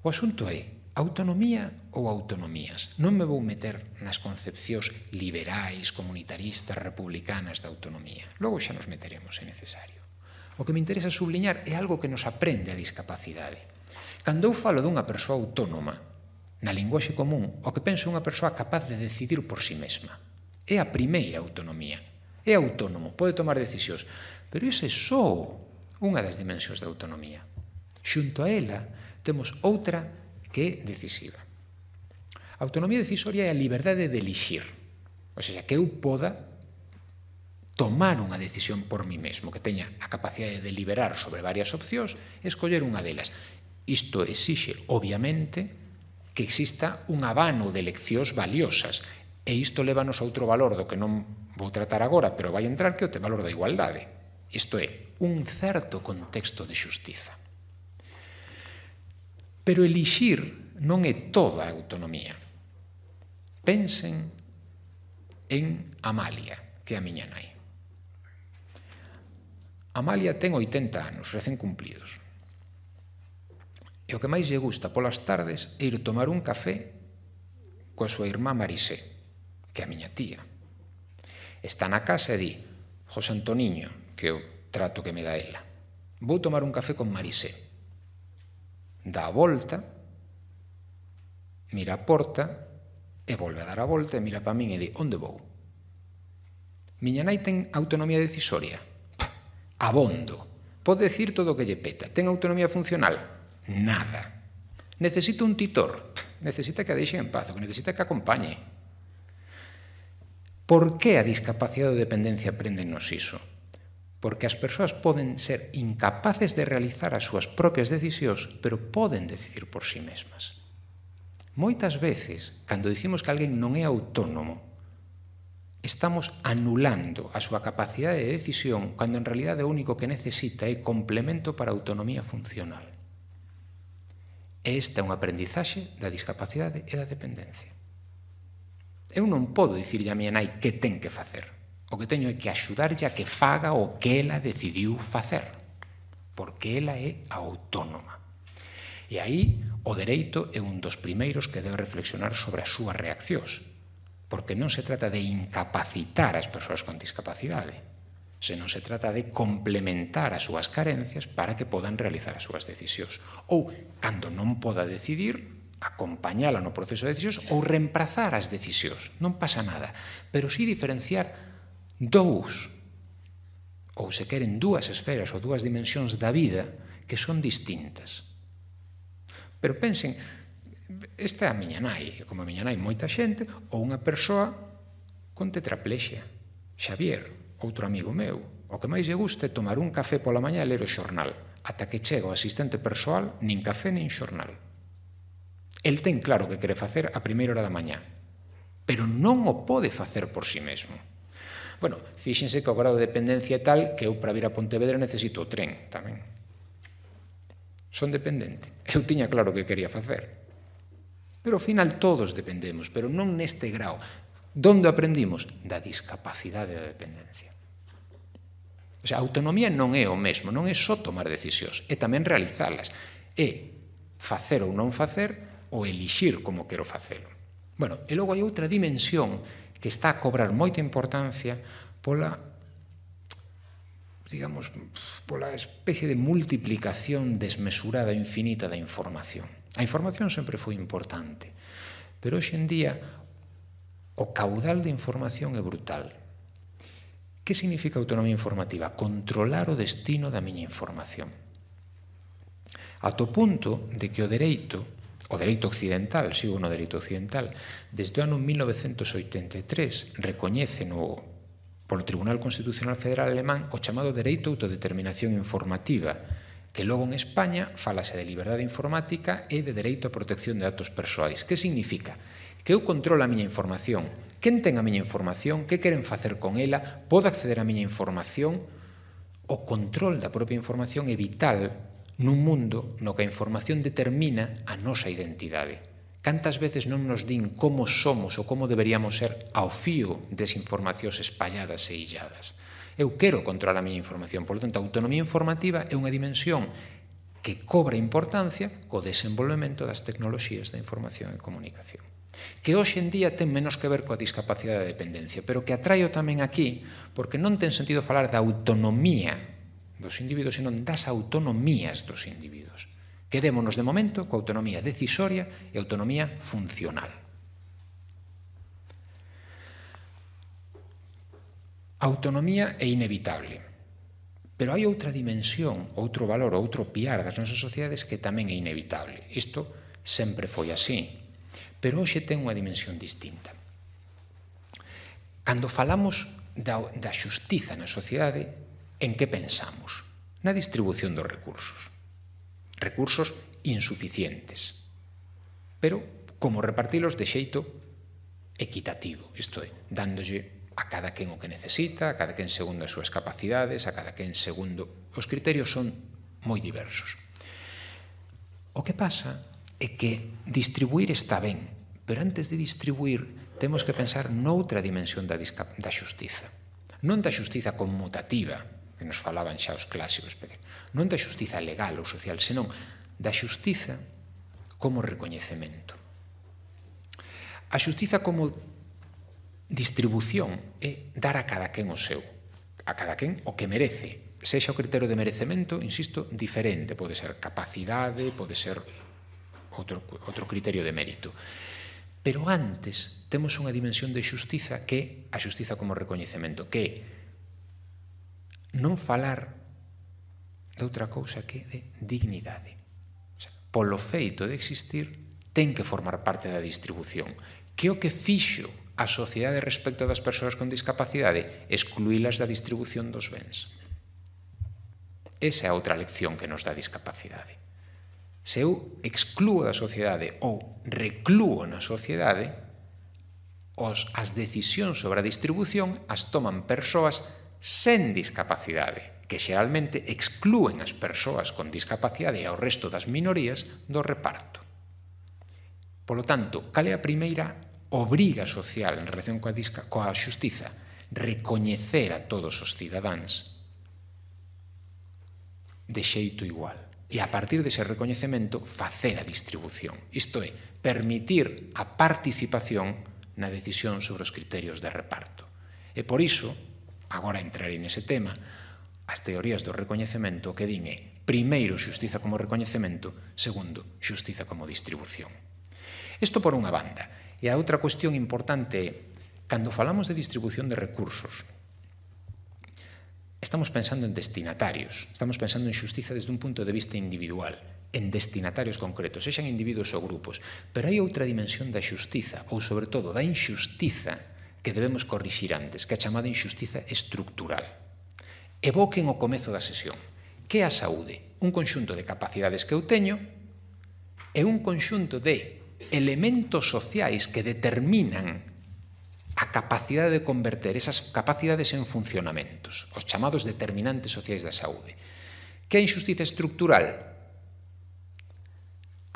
O asunto é autonomía ou autonomías. Non me vou meter nas concepcións liberais, comunitaristas, republicanas da autonomía. Logo xa nos meteremos, é necesario. O que me interesa subliñar é algo que nos aprende a discapacidade. Cando eu falo dunha persoa autónoma, na linguaxe común, o que penso é unha persoa capaz de decidir por si sí mesma. É a primeira autonomía. É autónomo, pode tomar decisións. Pero ese é só unha das dimensións da autonomía. Xunto a ela temos outra que é decisiva. A autonomía decisoria é a liberdade de elixir. O sea, que eu poda tomar unha decisión por mí mesmo, que teña a capacidade de deliberar sobre varias opcións e escoller unha delas. Isto exixe, obviamente, que exista un abano de eleccións valiosas E isto leva a outro valor do que non vou tratar agora, pero vai entrar que o te valor da igualdade. Isto é, un certo contexto de xustiza. Pero elixir non é toda a autonomía. Pensen en Amalia, que é a miña nai. Amalia ten 80 anos, recén cumplidos. E o que máis lle gusta polas tardes é ir tomar un café coa súa irmá Marisé, que a miña tía. Está na casa e di, José Antoniño, que o trato que me dá ela, vou tomar un café con Marisé. Dá a volta, mira a porta, e volve a dar a volta e mira para min e di, onde vou? Miña nai ten autonomía decisoria. Abondo. Pode decir todo o que lle peta. Ten autonomía funcional? Nada. Necesito un titor. Necesita que a deixen en paz, que necesita que acompañe. Por que a discapacidade ou dependencia nos iso? Porque as persoas poden ser incapaces de realizar as súas propias decisións, pero poden decidir por si sí mesmas. Moitas veces, cando dicimos que alguén non é autónomo, estamos anulando a súa capacidade de decisión cando en realidade o único que necesita é complemento para a autonomía funcional. E esta é unha aprendizaxe da discapacidade e da dependencia. Eu non podo dicirlle a miña nai que ten que facer. O que teño é que axudarlle a que faga o que ela decidiu facer, porque ela é autónoma. E aí o dereito é un dos primeiros que debe reflexionar sobre as súas reaccións, porque non se trata de incapacitar as persoas con discapacidade, senón se trata de complementar as súas carencias para que podan realizar as súas decisións. Ou, cando non poda decidir, acompañala no proceso de decisións ou reemplazar as decisións. Non pasa nada, pero si sí diferenciar dous ou se queren dúas esferas ou dúas dimensións da vida que son distintas. Pero pensen, esta é a miña nai, como a miña nai moita xente, ou unha persoa con tetraplexia, Xavier, outro amigo meu, o que máis lle gusta é tomar un café pola mañá e ler o xornal, ata que chega o asistente persoal, nin café nin xornal. El ten claro que quere facer a primeira hora da mañá, pero non o pode facer por si sí mesmo. Bueno, fíxense que o grado de dependencia é tal que eu para vir a Pontevedra necesito o tren tamén. Son dependente. Eu tiña claro que quería facer. Pero ao final todos dependemos, pero non neste grau. Donde aprendimos? Da discapacidade da dependencia. O sea, a autonomía non é o mesmo, non é só tomar decisións, é tamén realizalas. É facer ou non facer o elixir como quero facelo. Bueno, e logo hai outra dimensión que está a cobrar moita importancia pola digamos, pola especie de multiplicación desmesurada infinita da información. A información sempre foi importante, pero hoxe en día o caudal de información é brutal. Que significa autonomía informativa? Controlar o destino da miña información. A to punto de que o dereito o dereito occidental, si o no dereito occidental, desde o ano 1983 recoñece no polo Tribunal Constitucional Federal Alemán o chamado dereito autodeterminación informativa, que logo en España falase de liberdade informática e de dereito a protección de datos persoais. Que significa? Que eu controlo a miña información. Quen ten a miña información? Que queren facer con ela? Podo acceder a miña información? O control da propia información é vital nun mundo no que a información determina a nosa identidade. Cantas veces non nos din como somos ou como deberíamos ser ao fío des informacións espalladas e illadas. Eu quero controlar a miña información, por tanto, a autonomía informativa é unha dimensión que cobra importancia co desenvolvemento das tecnoloxías da información e comunicación que hoxe en día ten menos que ver coa discapacidade de dependencia, pero que atraio tamén aquí porque non ten sentido falar da autonomía dos individuos, senón das autonomías dos individuos. Quedémonos de momento coa autonomía decisoria e autonomía funcional. Autonomía é inevitable. Pero hai outra dimensión, outro valor, outro piar das nosas sociedades que tamén é inevitable. Isto sempre foi así, pero hoxe ten unha dimensión distinta. Cando falamos da, da xustiza na sociedade, en que pensamos? Na distribución dos recursos. Recursos insuficientes. Pero como repartilos de xeito equitativo, isto é, dándolle a cada quen o que necesita, a cada quen segundo as súas capacidades, a cada quen segundo... Os criterios son moi diversos. O que pasa é que distribuir está ben, pero antes de distribuir temos que pensar noutra dimensión da, da xustiza. Non da xustiza conmutativa, que nos falaban xa os clásicos, non da xustiza legal ou social, senón da xustiza como recoñecemento. A xustiza como distribución é dar a cada quen o seu, a cada quen o que merece. Sexa o criterio de merecemento, insisto, diferente, pode ser capacidade, pode ser outro, outro criterio de mérito. Pero antes temos unha dimensión de xustiza que é a xustiza como recoñecemento, que é non falar de outra cousa que de dignidade. O sea, polo feito de existir, ten que formar parte da distribución. Que o que fixo a sociedade respecto das persoas con discapacidade? Excluílas da distribución dos bens. Esa é outra lección que nos dá discapacidade. Se eu excluo da sociedade ou recluo na sociedade, os, as decisións sobre a distribución as toman persoas sen discapacidade, que xeralmente exclúen as persoas con discapacidade e ao resto das minorías do reparto. Polo tanto, cal é a primeira obriga social en relación coa, disca, coa xustiza? Recoñecer a todos os cidadáns de xeito igual e a partir dese recoñecemento facer a distribución. Isto é, permitir a participación na decisión sobre os criterios de reparto. E por iso, agora entraré nese tema, as teorías do recoñecemento que dine primeiro, xustiza como recoñecemento, segundo, xustiza como distribución. Isto por unha banda. E a outra cuestión importante é, cando falamos de distribución de recursos, estamos pensando en destinatarios, estamos pensando en xustiza desde un punto de vista individual, en destinatarios concretos, sexan individuos ou grupos, pero hai outra dimensión da xustiza, ou sobre todo da inxustiza, que debemos corrixir antes, que a chamada injustiza estructural. Evoquen o comezo da sesión. Que é a saúde? Un conxunto de capacidades que eu teño e un conxunto de elementos sociais que determinan a capacidade de converter esas capacidades en funcionamentos, os chamados determinantes sociais da saúde. Que é a injustiza estructural?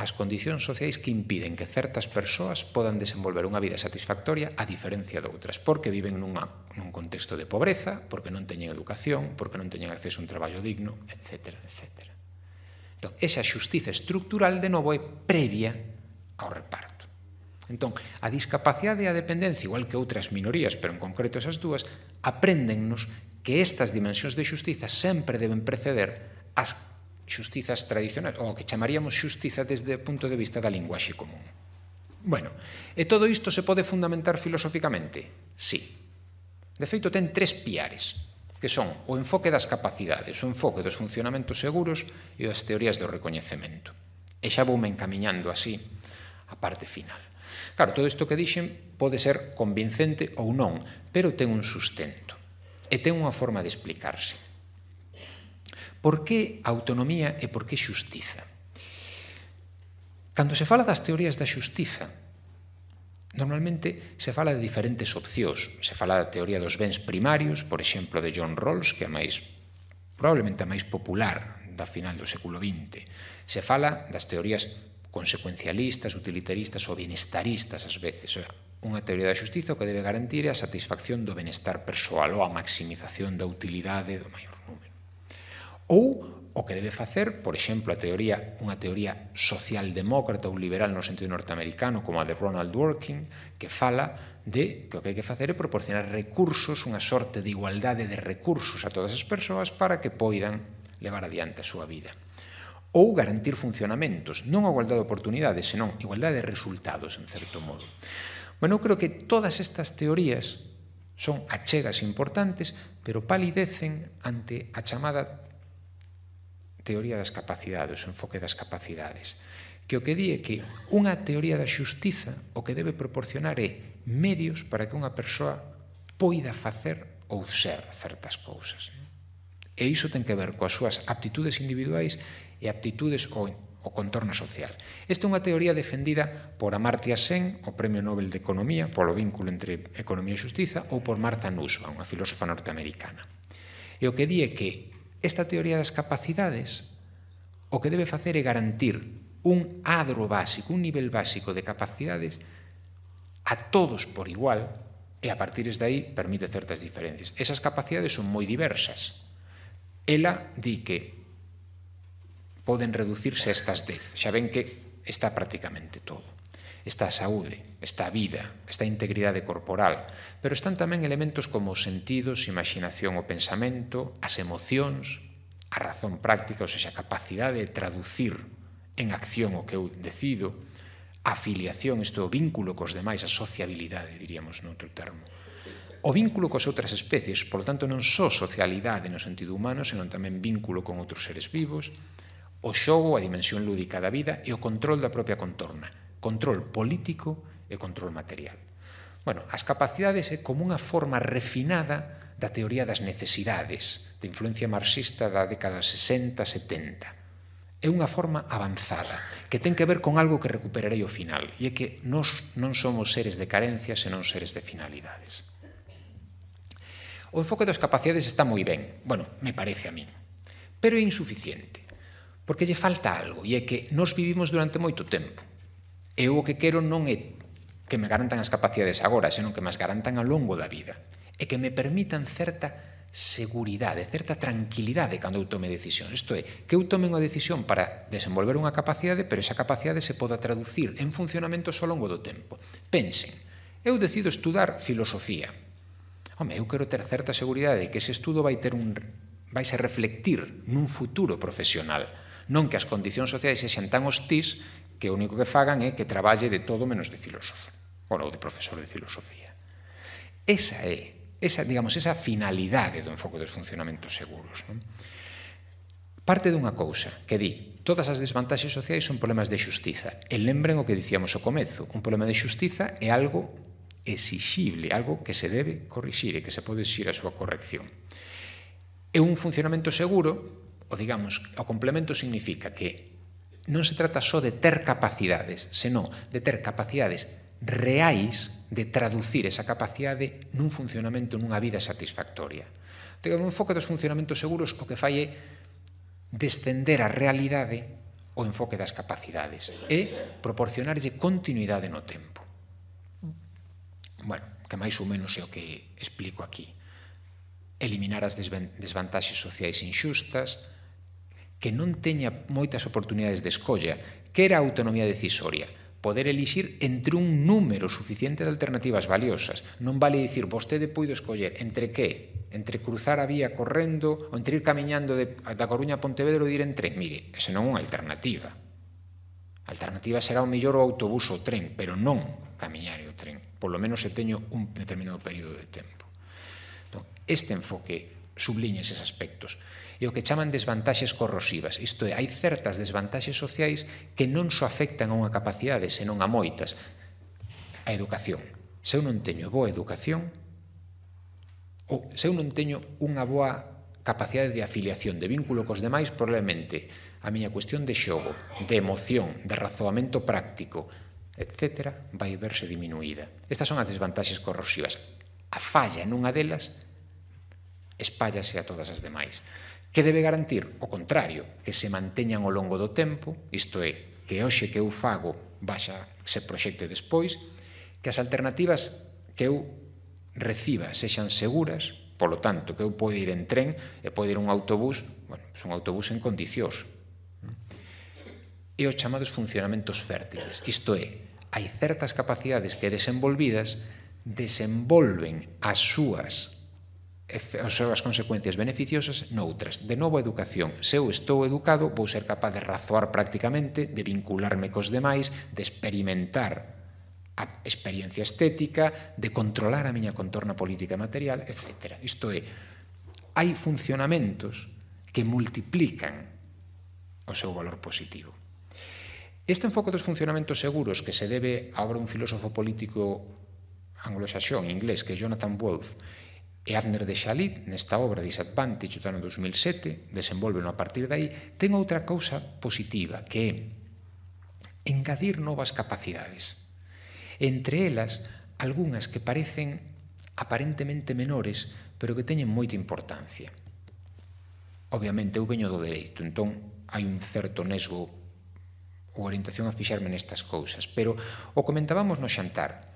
as condicións sociais que impiden que certas persoas podan desenvolver unha vida satisfactoria a diferencia de outras, porque viven nunha, nun contexto de pobreza, porque non teñen educación, porque non teñen acceso a un traballo digno, etc. etc. Entón, esa xustiza estructural, de novo, é previa ao reparto. Entón, a discapacidade e a dependencia, igual que outras minorías, pero en concreto esas dúas, apréndennos que estas dimensións de xustiza sempre deben preceder as xustizas tradicionais, ou que chamaríamos xustiza desde o punto de vista da linguaxe común. Bueno, e todo isto se pode fundamentar filosoficamente? Sí. De feito, ten tres piares, que son o enfoque das capacidades, o enfoque dos funcionamentos seguros e das teorías do recoñecemento. E xa voume encaminhando así a parte final. Claro, todo isto que dixen pode ser convincente ou non, pero ten un sustento e ten unha forma de explicarse. Por que autonomía e por que xustiza? Cando se fala das teorías da xustiza, normalmente se fala de diferentes opcións. Se fala da teoría dos bens primarios, por exemplo, de John Rawls, que é máis probablemente a máis popular da final do século XX. Se fala das teorías consecuencialistas, utilitaristas ou bienestaristas, ás veces. Unha teoría da xustiza que debe garantir a satisfacción do benestar persoal ou a maximización da utilidade do maior ou o que debe facer, por exemplo, a teoría, unha teoría socialdemócrata ou liberal no sentido norteamericano, como a de Ronald Dworkin, que fala de que o que hai que facer é proporcionar recursos, unha sorte de igualdade de recursos a todas as persoas para que poidan levar adiante a súa vida. Ou garantir funcionamentos, non a igualdade de oportunidades, senón igualdade de resultados, en certo modo. Bueno, creo que todas estas teorías son achegas importantes, pero palidecen ante a chamada teoría das capacidades, o enfoque das capacidades, que o que di é que unha teoría da xustiza o que debe proporcionar é medios para que unha persoa poida facer ou ser certas cousas. E iso ten que ver coas súas aptitudes individuais e aptitudes ou o contorno social. Esta é unha teoría defendida por Amartya Sen, o Premio Nobel de Economía, polo vínculo entre economía e xustiza, ou por Martha Nussbaum, unha filósofa norteamericana. E o que di é que esta teoría das capacidades o que debe facer é garantir un adro básico, un nivel básico de capacidades a todos por igual e a partir de aí permite certas diferencias. Esas capacidades son moi diversas. Ela di que poden reducirse a estas 10. Xa ven que está prácticamente todo está a saúde, está a vida, está a integridade corporal, pero están tamén elementos como os sentidos, imaginación o pensamento, as emocións, a razón práctica, ou seja, a capacidade de traducir en acción o que eu decido, a afiliación, isto é o vínculo cos demais, a sociabilidade, diríamos noutro termo. O vínculo cos outras especies, por tanto, non só socialidade no sentido humano, senón tamén vínculo con outros seres vivos, o xogo, a dimensión lúdica da vida e o control da propia contorna control político e control material. Bueno, as capacidades é como unha forma refinada da teoría das necesidades, de influencia marxista da década 60-70 é unha forma avanzada, que ten que ver con algo que recuperarei ao final, e é que nós non somos seres de carencias, senón seres de finalidades. O enfoque das capacidades está moi ben, bueno, me parece a min, pero é insuficiente, porque lle falta algo, e é que nós vivimos durante moito tempo, Eu o que quero non é que me garantan as capacidades agora, senón que me as garantan ao longo da vida. E que me permitan certa seguridade, certa tranquilidade cando eu tome decisión. Isto é, que eu tome unha decisión para desenvolver unha capacidade, pero esa capacidade se poda traducir en funcionamento ao longo do tempo. Pensen, eu decido estudar filosofía. Home, eu quero ter certa seguridade de que ese estudo vai ter un vais a reflectir nun futuro profesional, non que as condicións sociais sexan tan hostís que o único que fagan é que traballe de todo menos de filósofo, ou de profesor de filosofía. Esa é, esa, digamos, esa finalidade do enfoque dos funcionamentos seguros. Non? Parte dunha cousa que di todas as desvantaxes sociais son problemas de xustiza. E lembren o que dicíamos ao comezo, un problema de xustiza é algo exixible, algo que se debe corrixir e que se pode exigir a súa corrección. E un funcionamento seguro, ou digamos, o complemento significa que non se trata só de ter capacidades, senón de ter capacidades reais de traducir esa capacidade nun funcionamento nunha vida satisfactoria. Tega un enfoque dos funcionamentos seguros o que fai é descender a realidade o enfoque das capacidades e proporcionarlle continuidade no tempo. Bueno, que máis ou menos é o que explico aquí. Eliminar as desvantaxes sociais inxustas, que non teña moitas oportunidades de escolla, que era a autonomía decisoria, poder elixir entre un número suficiente de alternativas valiosas. Non vale dicir, vostede poido escoller entre que? Entre cruzar a vía correndo ou entre ir camiñando de, da Coruña a Pontevedro ou ir en tren. Mire, ese non é unha alternativa. A alternativa será o mellor o autobús ou o tren, pero non camiñar e o tren. Por lo menos se teño un determinado período de tempo. Entón, este enfoque subliña eses aspectos e o que chaman desvantaxes corrosivas. Isto é, hai certas desvantaxes sociais que non só afectan a unha capacidade, senón a moitas. A educación. Se eu non teño boa educación, ou se eu non teño unha boa capacidade de afiliación, de vínculo cos demais, probablemente a miña cuestión de xogo, de emoción, de razoamento práctico, etc., vai verse diminuída. Estas son as desvantaxes corrosivas. A falla nunha delas espállase a todas as demais que debe garantir o contrario, que se manteñan ao longo do tempo, isto é, que hoxe que eu fago baixa se proxecte despois, que as alternativas que eu reciba sexan seguras, polo tanto, que eu podo ir en tren e podo ir un autobús, bueno, pues un autobús en condicións. E os chamados funcionamentos fértiles, isto é, hai certas capacidades que desenvolvidas desenvolven as súas as súas consecuencias beneficiosas noutras. De novo, a educación. Se eu estou educado, vou ser capaz de razoar prácticamente, de vincularme cos demais, de experimentar a experiencia estética, de controlar a miña contorna política e material, etc. Isto é, hai funcionamentos que multiplican o seu valor positivo. Este enfoque dos funcionamentos seguros que se debe a obra un filósofo político anglosaxón, inglés, que é Jonathan Wolff, E Abner de Xalit nesta obra Disadvantage do ano 2007, desenvolveno a partir dai, ten outra cousa positiva, que é engadir novas capacidades. Entre elas, algunhas que parecen aparentemente menores, pero que teñen moita importancia. Obviamente, eu veño do dereito, entón hai un certo nesgo ou orientación a fixarme nestas cousas, pero o comentábamos no xantar,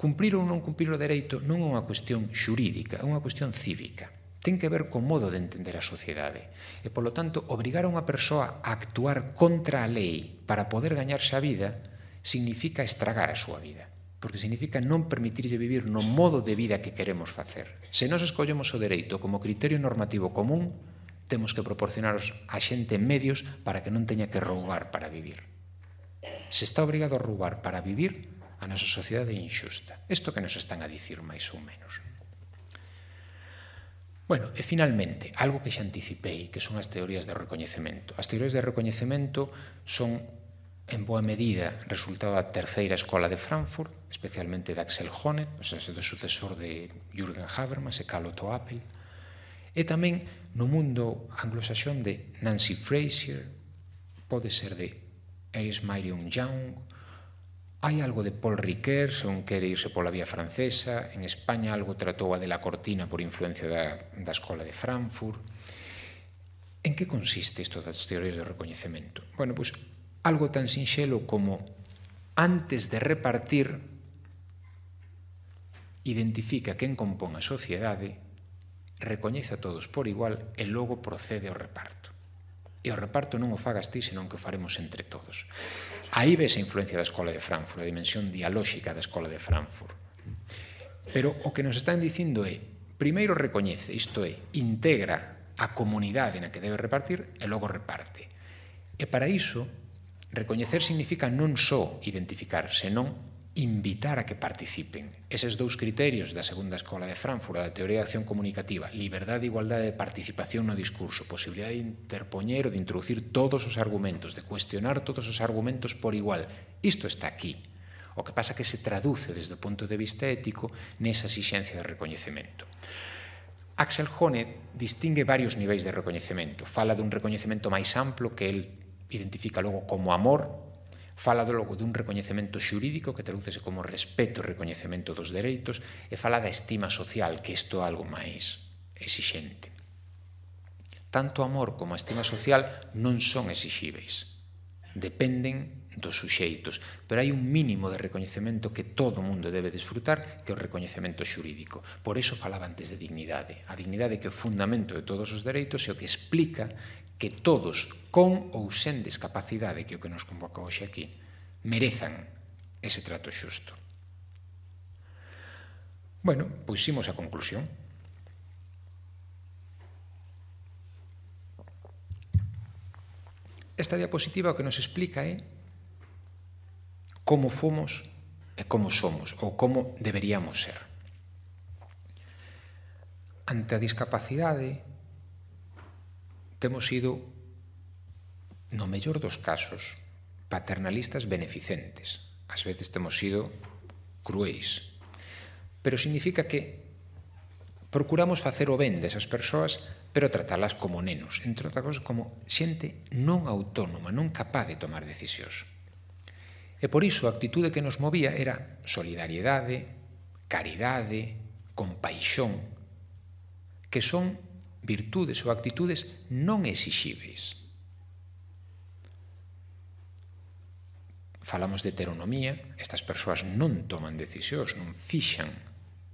Cumprir ou non cumprir o dereito non é unha cuestión xurídica, é unha cuestión cívica. Ten que ver co modo de entender a sociedade. E, polo tanto, obrigar a unha persoa a actuar contra a lei para poder gañarse a vida significa estragar a súa vida porque significa non permitirlle vivir no modo de vida que queremos facer. Se nos escollemos o dereito como criterio normativo común, temos que proporcionar a xente medios para que non teña que roubar para vivir. Se está obrigado a roubar para vivir, A nosa sociedade é injusta. Isto que nos están a dicir máis ou menos. Bueno, e finalmente, algo que xa anticipei, que son as teorías de recoñecemento. As teorías de recoñecemento son en boa medida resultado da terceira escola de Frankfurt, especialmente de Axel Honneth, o sea, do sucesor de Jürgen Habermas e Otto Appel, e tamén no mundo anglosaxón de Nancy Fraser, pode ser de Eris Marion Young, Hai algo de Paul Riquet, son quere irse pola vía francesa, en España algo tratou a de la Cortina por influencia da, da Escola de Frankfurt. En que consiste isto das teorías do recoñecemento? Bueno, pois algo tan sinxelo como antes de repartir identifica quen compón a sociedade, recoñece a todos por igual e logo procede ao reparto. E o reparto non o fagas ti, senón que o faremos entre todos. Aí ves a influencia da Escola de Frankfurt, a dimensión dialóxica da Escola de Frankfurt. Pero o que nos están dicindo é, primeiro recoñece, isto é, integra a comunidade na que debe repartir e logo reparte. E para iso, recoñecer significa non só identificar, senón invitar a que participen. Eses dous criterios da segunda escola de Frankfurt, da teoría de acción comunicativa, liberdade, e igualdade de participación no discurso, posibilidade de interpoñer ou de introducir todos os argumentos, de cuestionar todos os argumentos por igual. Isto está aquí. O que pasa que se traduce desde o punto de vista ético nesa exixencia de recoñecemento. Axel Hone distingue varios niveis de recoñecemento. Fala dun recoñecemento máis amplo que el identifica logo como amor, Fala logo dun recoñecemento xurídico que tradúcese como respeto e recoñecemento dos dereitos e fala da estima social, que isto é algo máis exixente. Tanto amor como a estima social non son exixíveis. Dependen dos suxeitos, pero hai un mínimo de recoñecemento que todo o mundo debe desfrutar, que é o recoñecemento xurídico. Por eso falaba antes de dignidade, a dignidade que é o fundamento de todos os dereitos e o que explica que todos, con ou sen discapacidade, que é o que nos convoca hoxe aquí, merezan ese trato xusto. Bueno, pois a conclusión. Esta diapositiva o que nos explica é como fomos e como somos, ou como deberíamos ser. Ante a discapacidade, temos sido, no mellor dos casos, paternalistas beneficentes. Ás veces temos sido cruéis. Pero significa que procuramos facer o ben desas persoas, pero tratalas como nenos, entre outra cosa, como xente non autónoma, non capaz de tomar decisións. E por iso a actitude que nos movía era solidariedade, caridade, compaixón, que son virtudes ou actitudes non exixíveis. Falamos de heteronomía, estas persoas non toman decisións, non fixan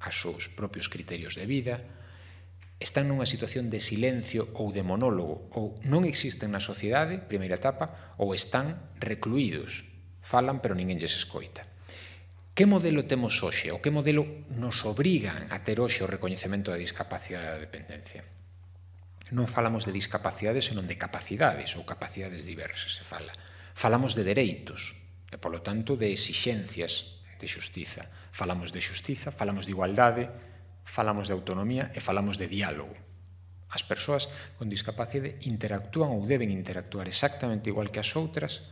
as seus propios criterios de vida, están nunha situación de silencio ou de monólogo, ou non existen na sociedade, primeira etapa, ou están recluídos. Falan, pero ninguén lles escoita. Que modelo temos hoxe? O que modelo nos obrigan a ter hoxe o recoñecemento da discapacidade e da dependencia? non falamos de discapacidades, senón de capacidades ou capacidades diversas, se fala. Falamos de dereitos, e polo tanto de exixencias de xustiza. Falamos de xustiza, falamos de igualdade, falamos de autonomía e falamos de diálogo. As persoas con discapacidade interactúan ou deben interactuar exactamente igual que as outras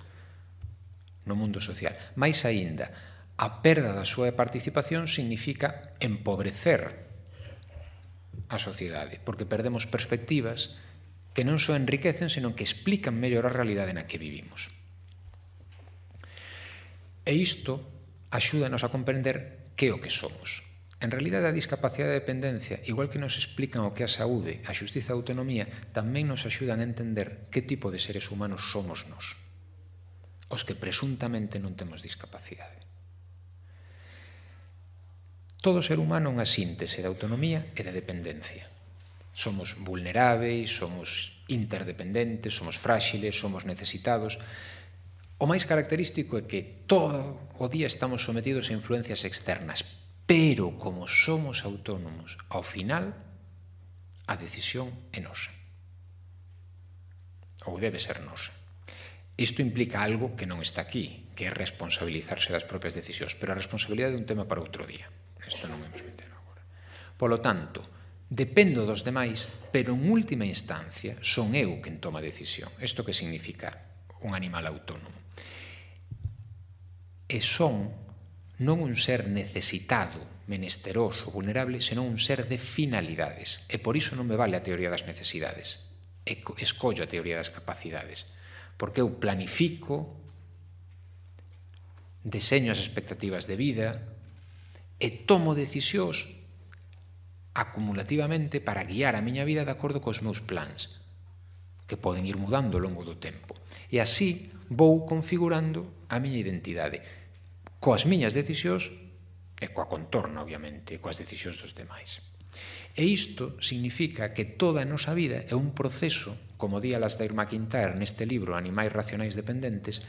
no mundo social. Mais aínda, a perda da súa participación significa empobrecer a sociedade, porque perdemos perspectivas que non só enriquecen, senón que explican mellor a realidade na que vivimos. E isto axúdanos a comprender que é o que somos. En realidade, a discapacidade e dependencia, igual que nos explican o que a saúde, a xustiza e a autonomía, tamén nos axudan a entender que tipo de seres humanos somos nós, os que presuntamente non temos discapacidade. Todo ser humano é unha síntese da autonomía e da dependencia. Somos vulneráveis, somos interdependentes, somos fráxiles, somos necesitados. O máis característico é que todo o día estamos sometidos a influencias externas, pero como somos autónomos, ao final a decisión é nosa. Ou debe ser nosa. Isto implica algo que non está aquí, que é responsabilizarse das propias decisións, pero a responsabilidade é un tema para outro día que isto non vamos meter agora. Polo tanto, dependo dos demais, pero en última instancia son eu quen toma decisión. Isto que significa un animal autónomo. E son non un ser necesitado, menesteroso, vulnerable, senón un ser de finalidades. E por iso non me vale a teoría das necesidades. E escollo a teoría das capacidades. Porque eu planifico, deseño as expectativas de vida, e tomo decisións acumulativamente para guiar a miña vida de acordo cos meus plans, que poden ir mudando ao longo do tempo. E así vou configurando a miña identidade, coas miñas decisións e coa contorna, obviamente, e coas decisións dos demais. E isto significa que toda a nosa vida é un proceso, como di Alasdair McIntyre neste libro Animais Racionais Dependentes,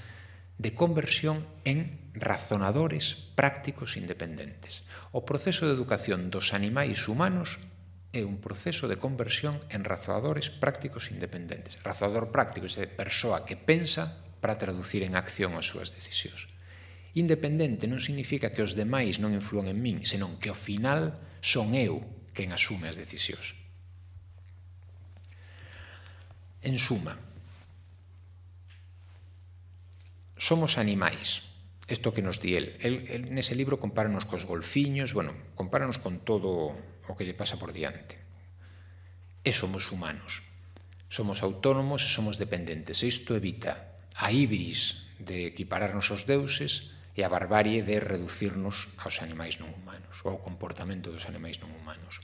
de conversión en razonadores prácticos independentes. O proceso de educación dos animais humanos é un proceso de conversión en razonadores prácticos independentes. Razonador práctico, é a persoa que pensa para traducir en acción as súas decisións. Independente non significa que os demais non influen en min, senón que ao final son eu quen asume as decisións. En suma, somos animais, isto que nos di el. el, en nese libro compáranos cos golfiños, bueno, compáranos con todo o que lle pasa por diante. E somos humanos. Somos autónomos e somos dependentes. Isto evita a ibris de equipararnos aos deuses e a barbarie de reducirnos aos animais non humanos ou ao comportamento dos animais non humanos.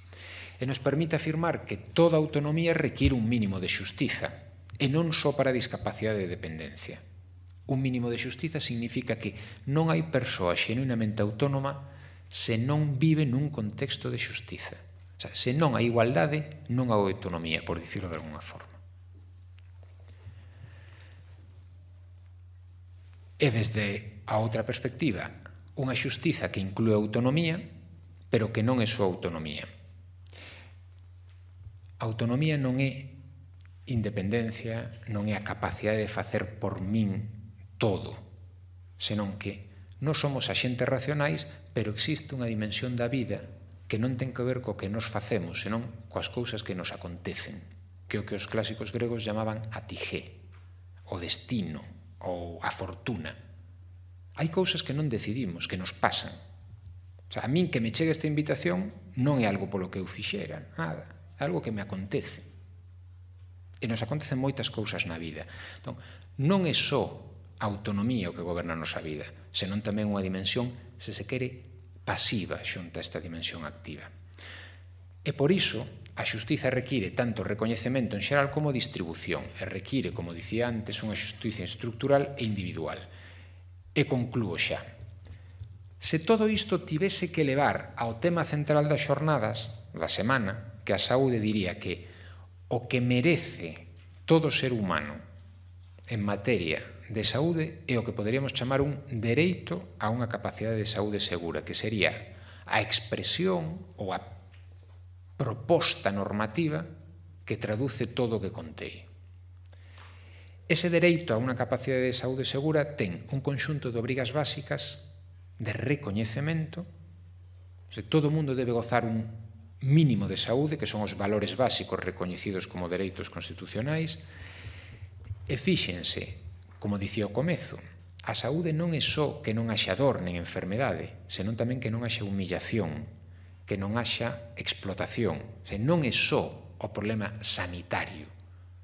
E nos permite afirmar que toda autonomía requiere un mínimo de xustiza e non só para discapacidade e dependencia Un mínimo de xustiza significa que non hai persoa xenuinamente autónoma se non vive nun contexto de xustiza. O sea, se non hai igualdade, non hai autonomía, por dicirlo de alguna forma. E desde a outra perspectiva, unha xustiza que inclúe autonomía, pero que non é súa autonomía. Autonomía non é independencia, non é a capacidade de facer por min todo, senón que non somos axentes racionais, pero existe unha dimensión da vida que non ten que ver co que nos facemos, senón coas cousas que nos acontecen, que é o que os clásicos gregos chamaban atigé, o destino ou a fortuna. Hai cousas que non decidimos, que nos pasan. O sea, a min que me chega esta invitación non é algo polo que eu fixera, nada. É algo que me acontece. E nos acontecen moitas cousas na vida. Entón, non é só autonomía o que goberna a nosa vida, senón tamén unha dimensión, se se quere, pasiva xunta a esta dimensión activa. E por iso, a xustiza require tanto recoñecemento en xeral como distribución, e require, como dicía antes, unha xustiza estructural e individual. E concluo xa. Se todo isto tivese que levar ao tema central das xornadas, da semana, que a saúde diría que o que merece todo ser humano en materia de saúde é o que poderíamos chamar un dereito a unha capacidade de saúde segura, que sería a expresión ou a proposta normativa que traduce todo o que contei. Ese dereito a unha capacidade de saúde segura ten un conxunto de obrigas básicas de recoñecemento, se todo mundo debe gozar un mínimo de saúde, que son os valores básicos recoñecidos como dereitos constitucionais, e fíxense, Como dicía ao comezo, a saúde non é só que non haxa dor nen enfermedade, senón tamén que non haxa humillación, que non haxa explotación. Se non é só o problema sanitario,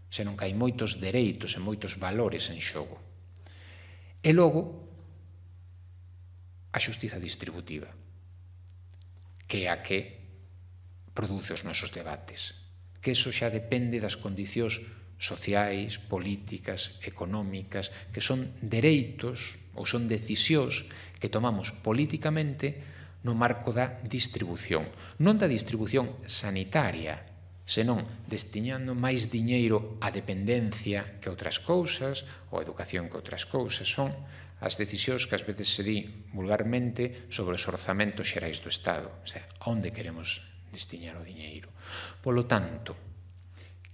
senón que hai moitos dereitos e moitos valores en xogo. E logo, a xustiza distributiva, que é a que produce os nosos debates, que eso xa depende das condicións sociais, políticas, económicas, que son dereitos ou son decisións que tomamos políticamente no marco da distribución. Non da distribución sanitaria, senón destiñando máis diñeiro á dependencia que outras cousas, ou a educación que outras cousas son, as decisións que ás veces se di vulgarmente sobre os orzamentos xerais do Estado, o sea, onde queremos destiñar o diñeiro. Polo tanto,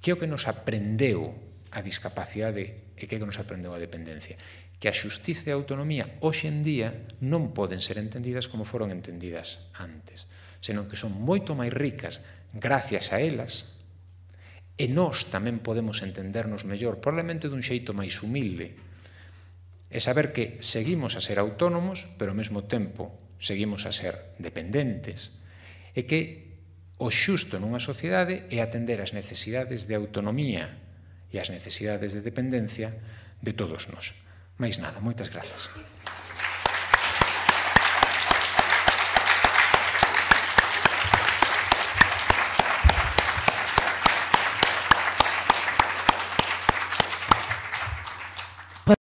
Que é o que nos aprendeu a discapacidade e que é o que nos aprendeu a dependencia? Que a xustiza e a autonomía hoxe en día non poden ser entendidas como foron entendidas antes, senón que son moito máis ricas gracias a elas e nós tamén podemos entendernos mellor, probablemente dun xeito máis humilde, e saber que seguimos a ser autónomos, pero ao mesmo tempo seguimos a ser dependentes, e que o xusto nunha sociedade é atender as necesidades de autonomía e as necesidades de dependencia de todos nós. Mais nada, moitas grazas.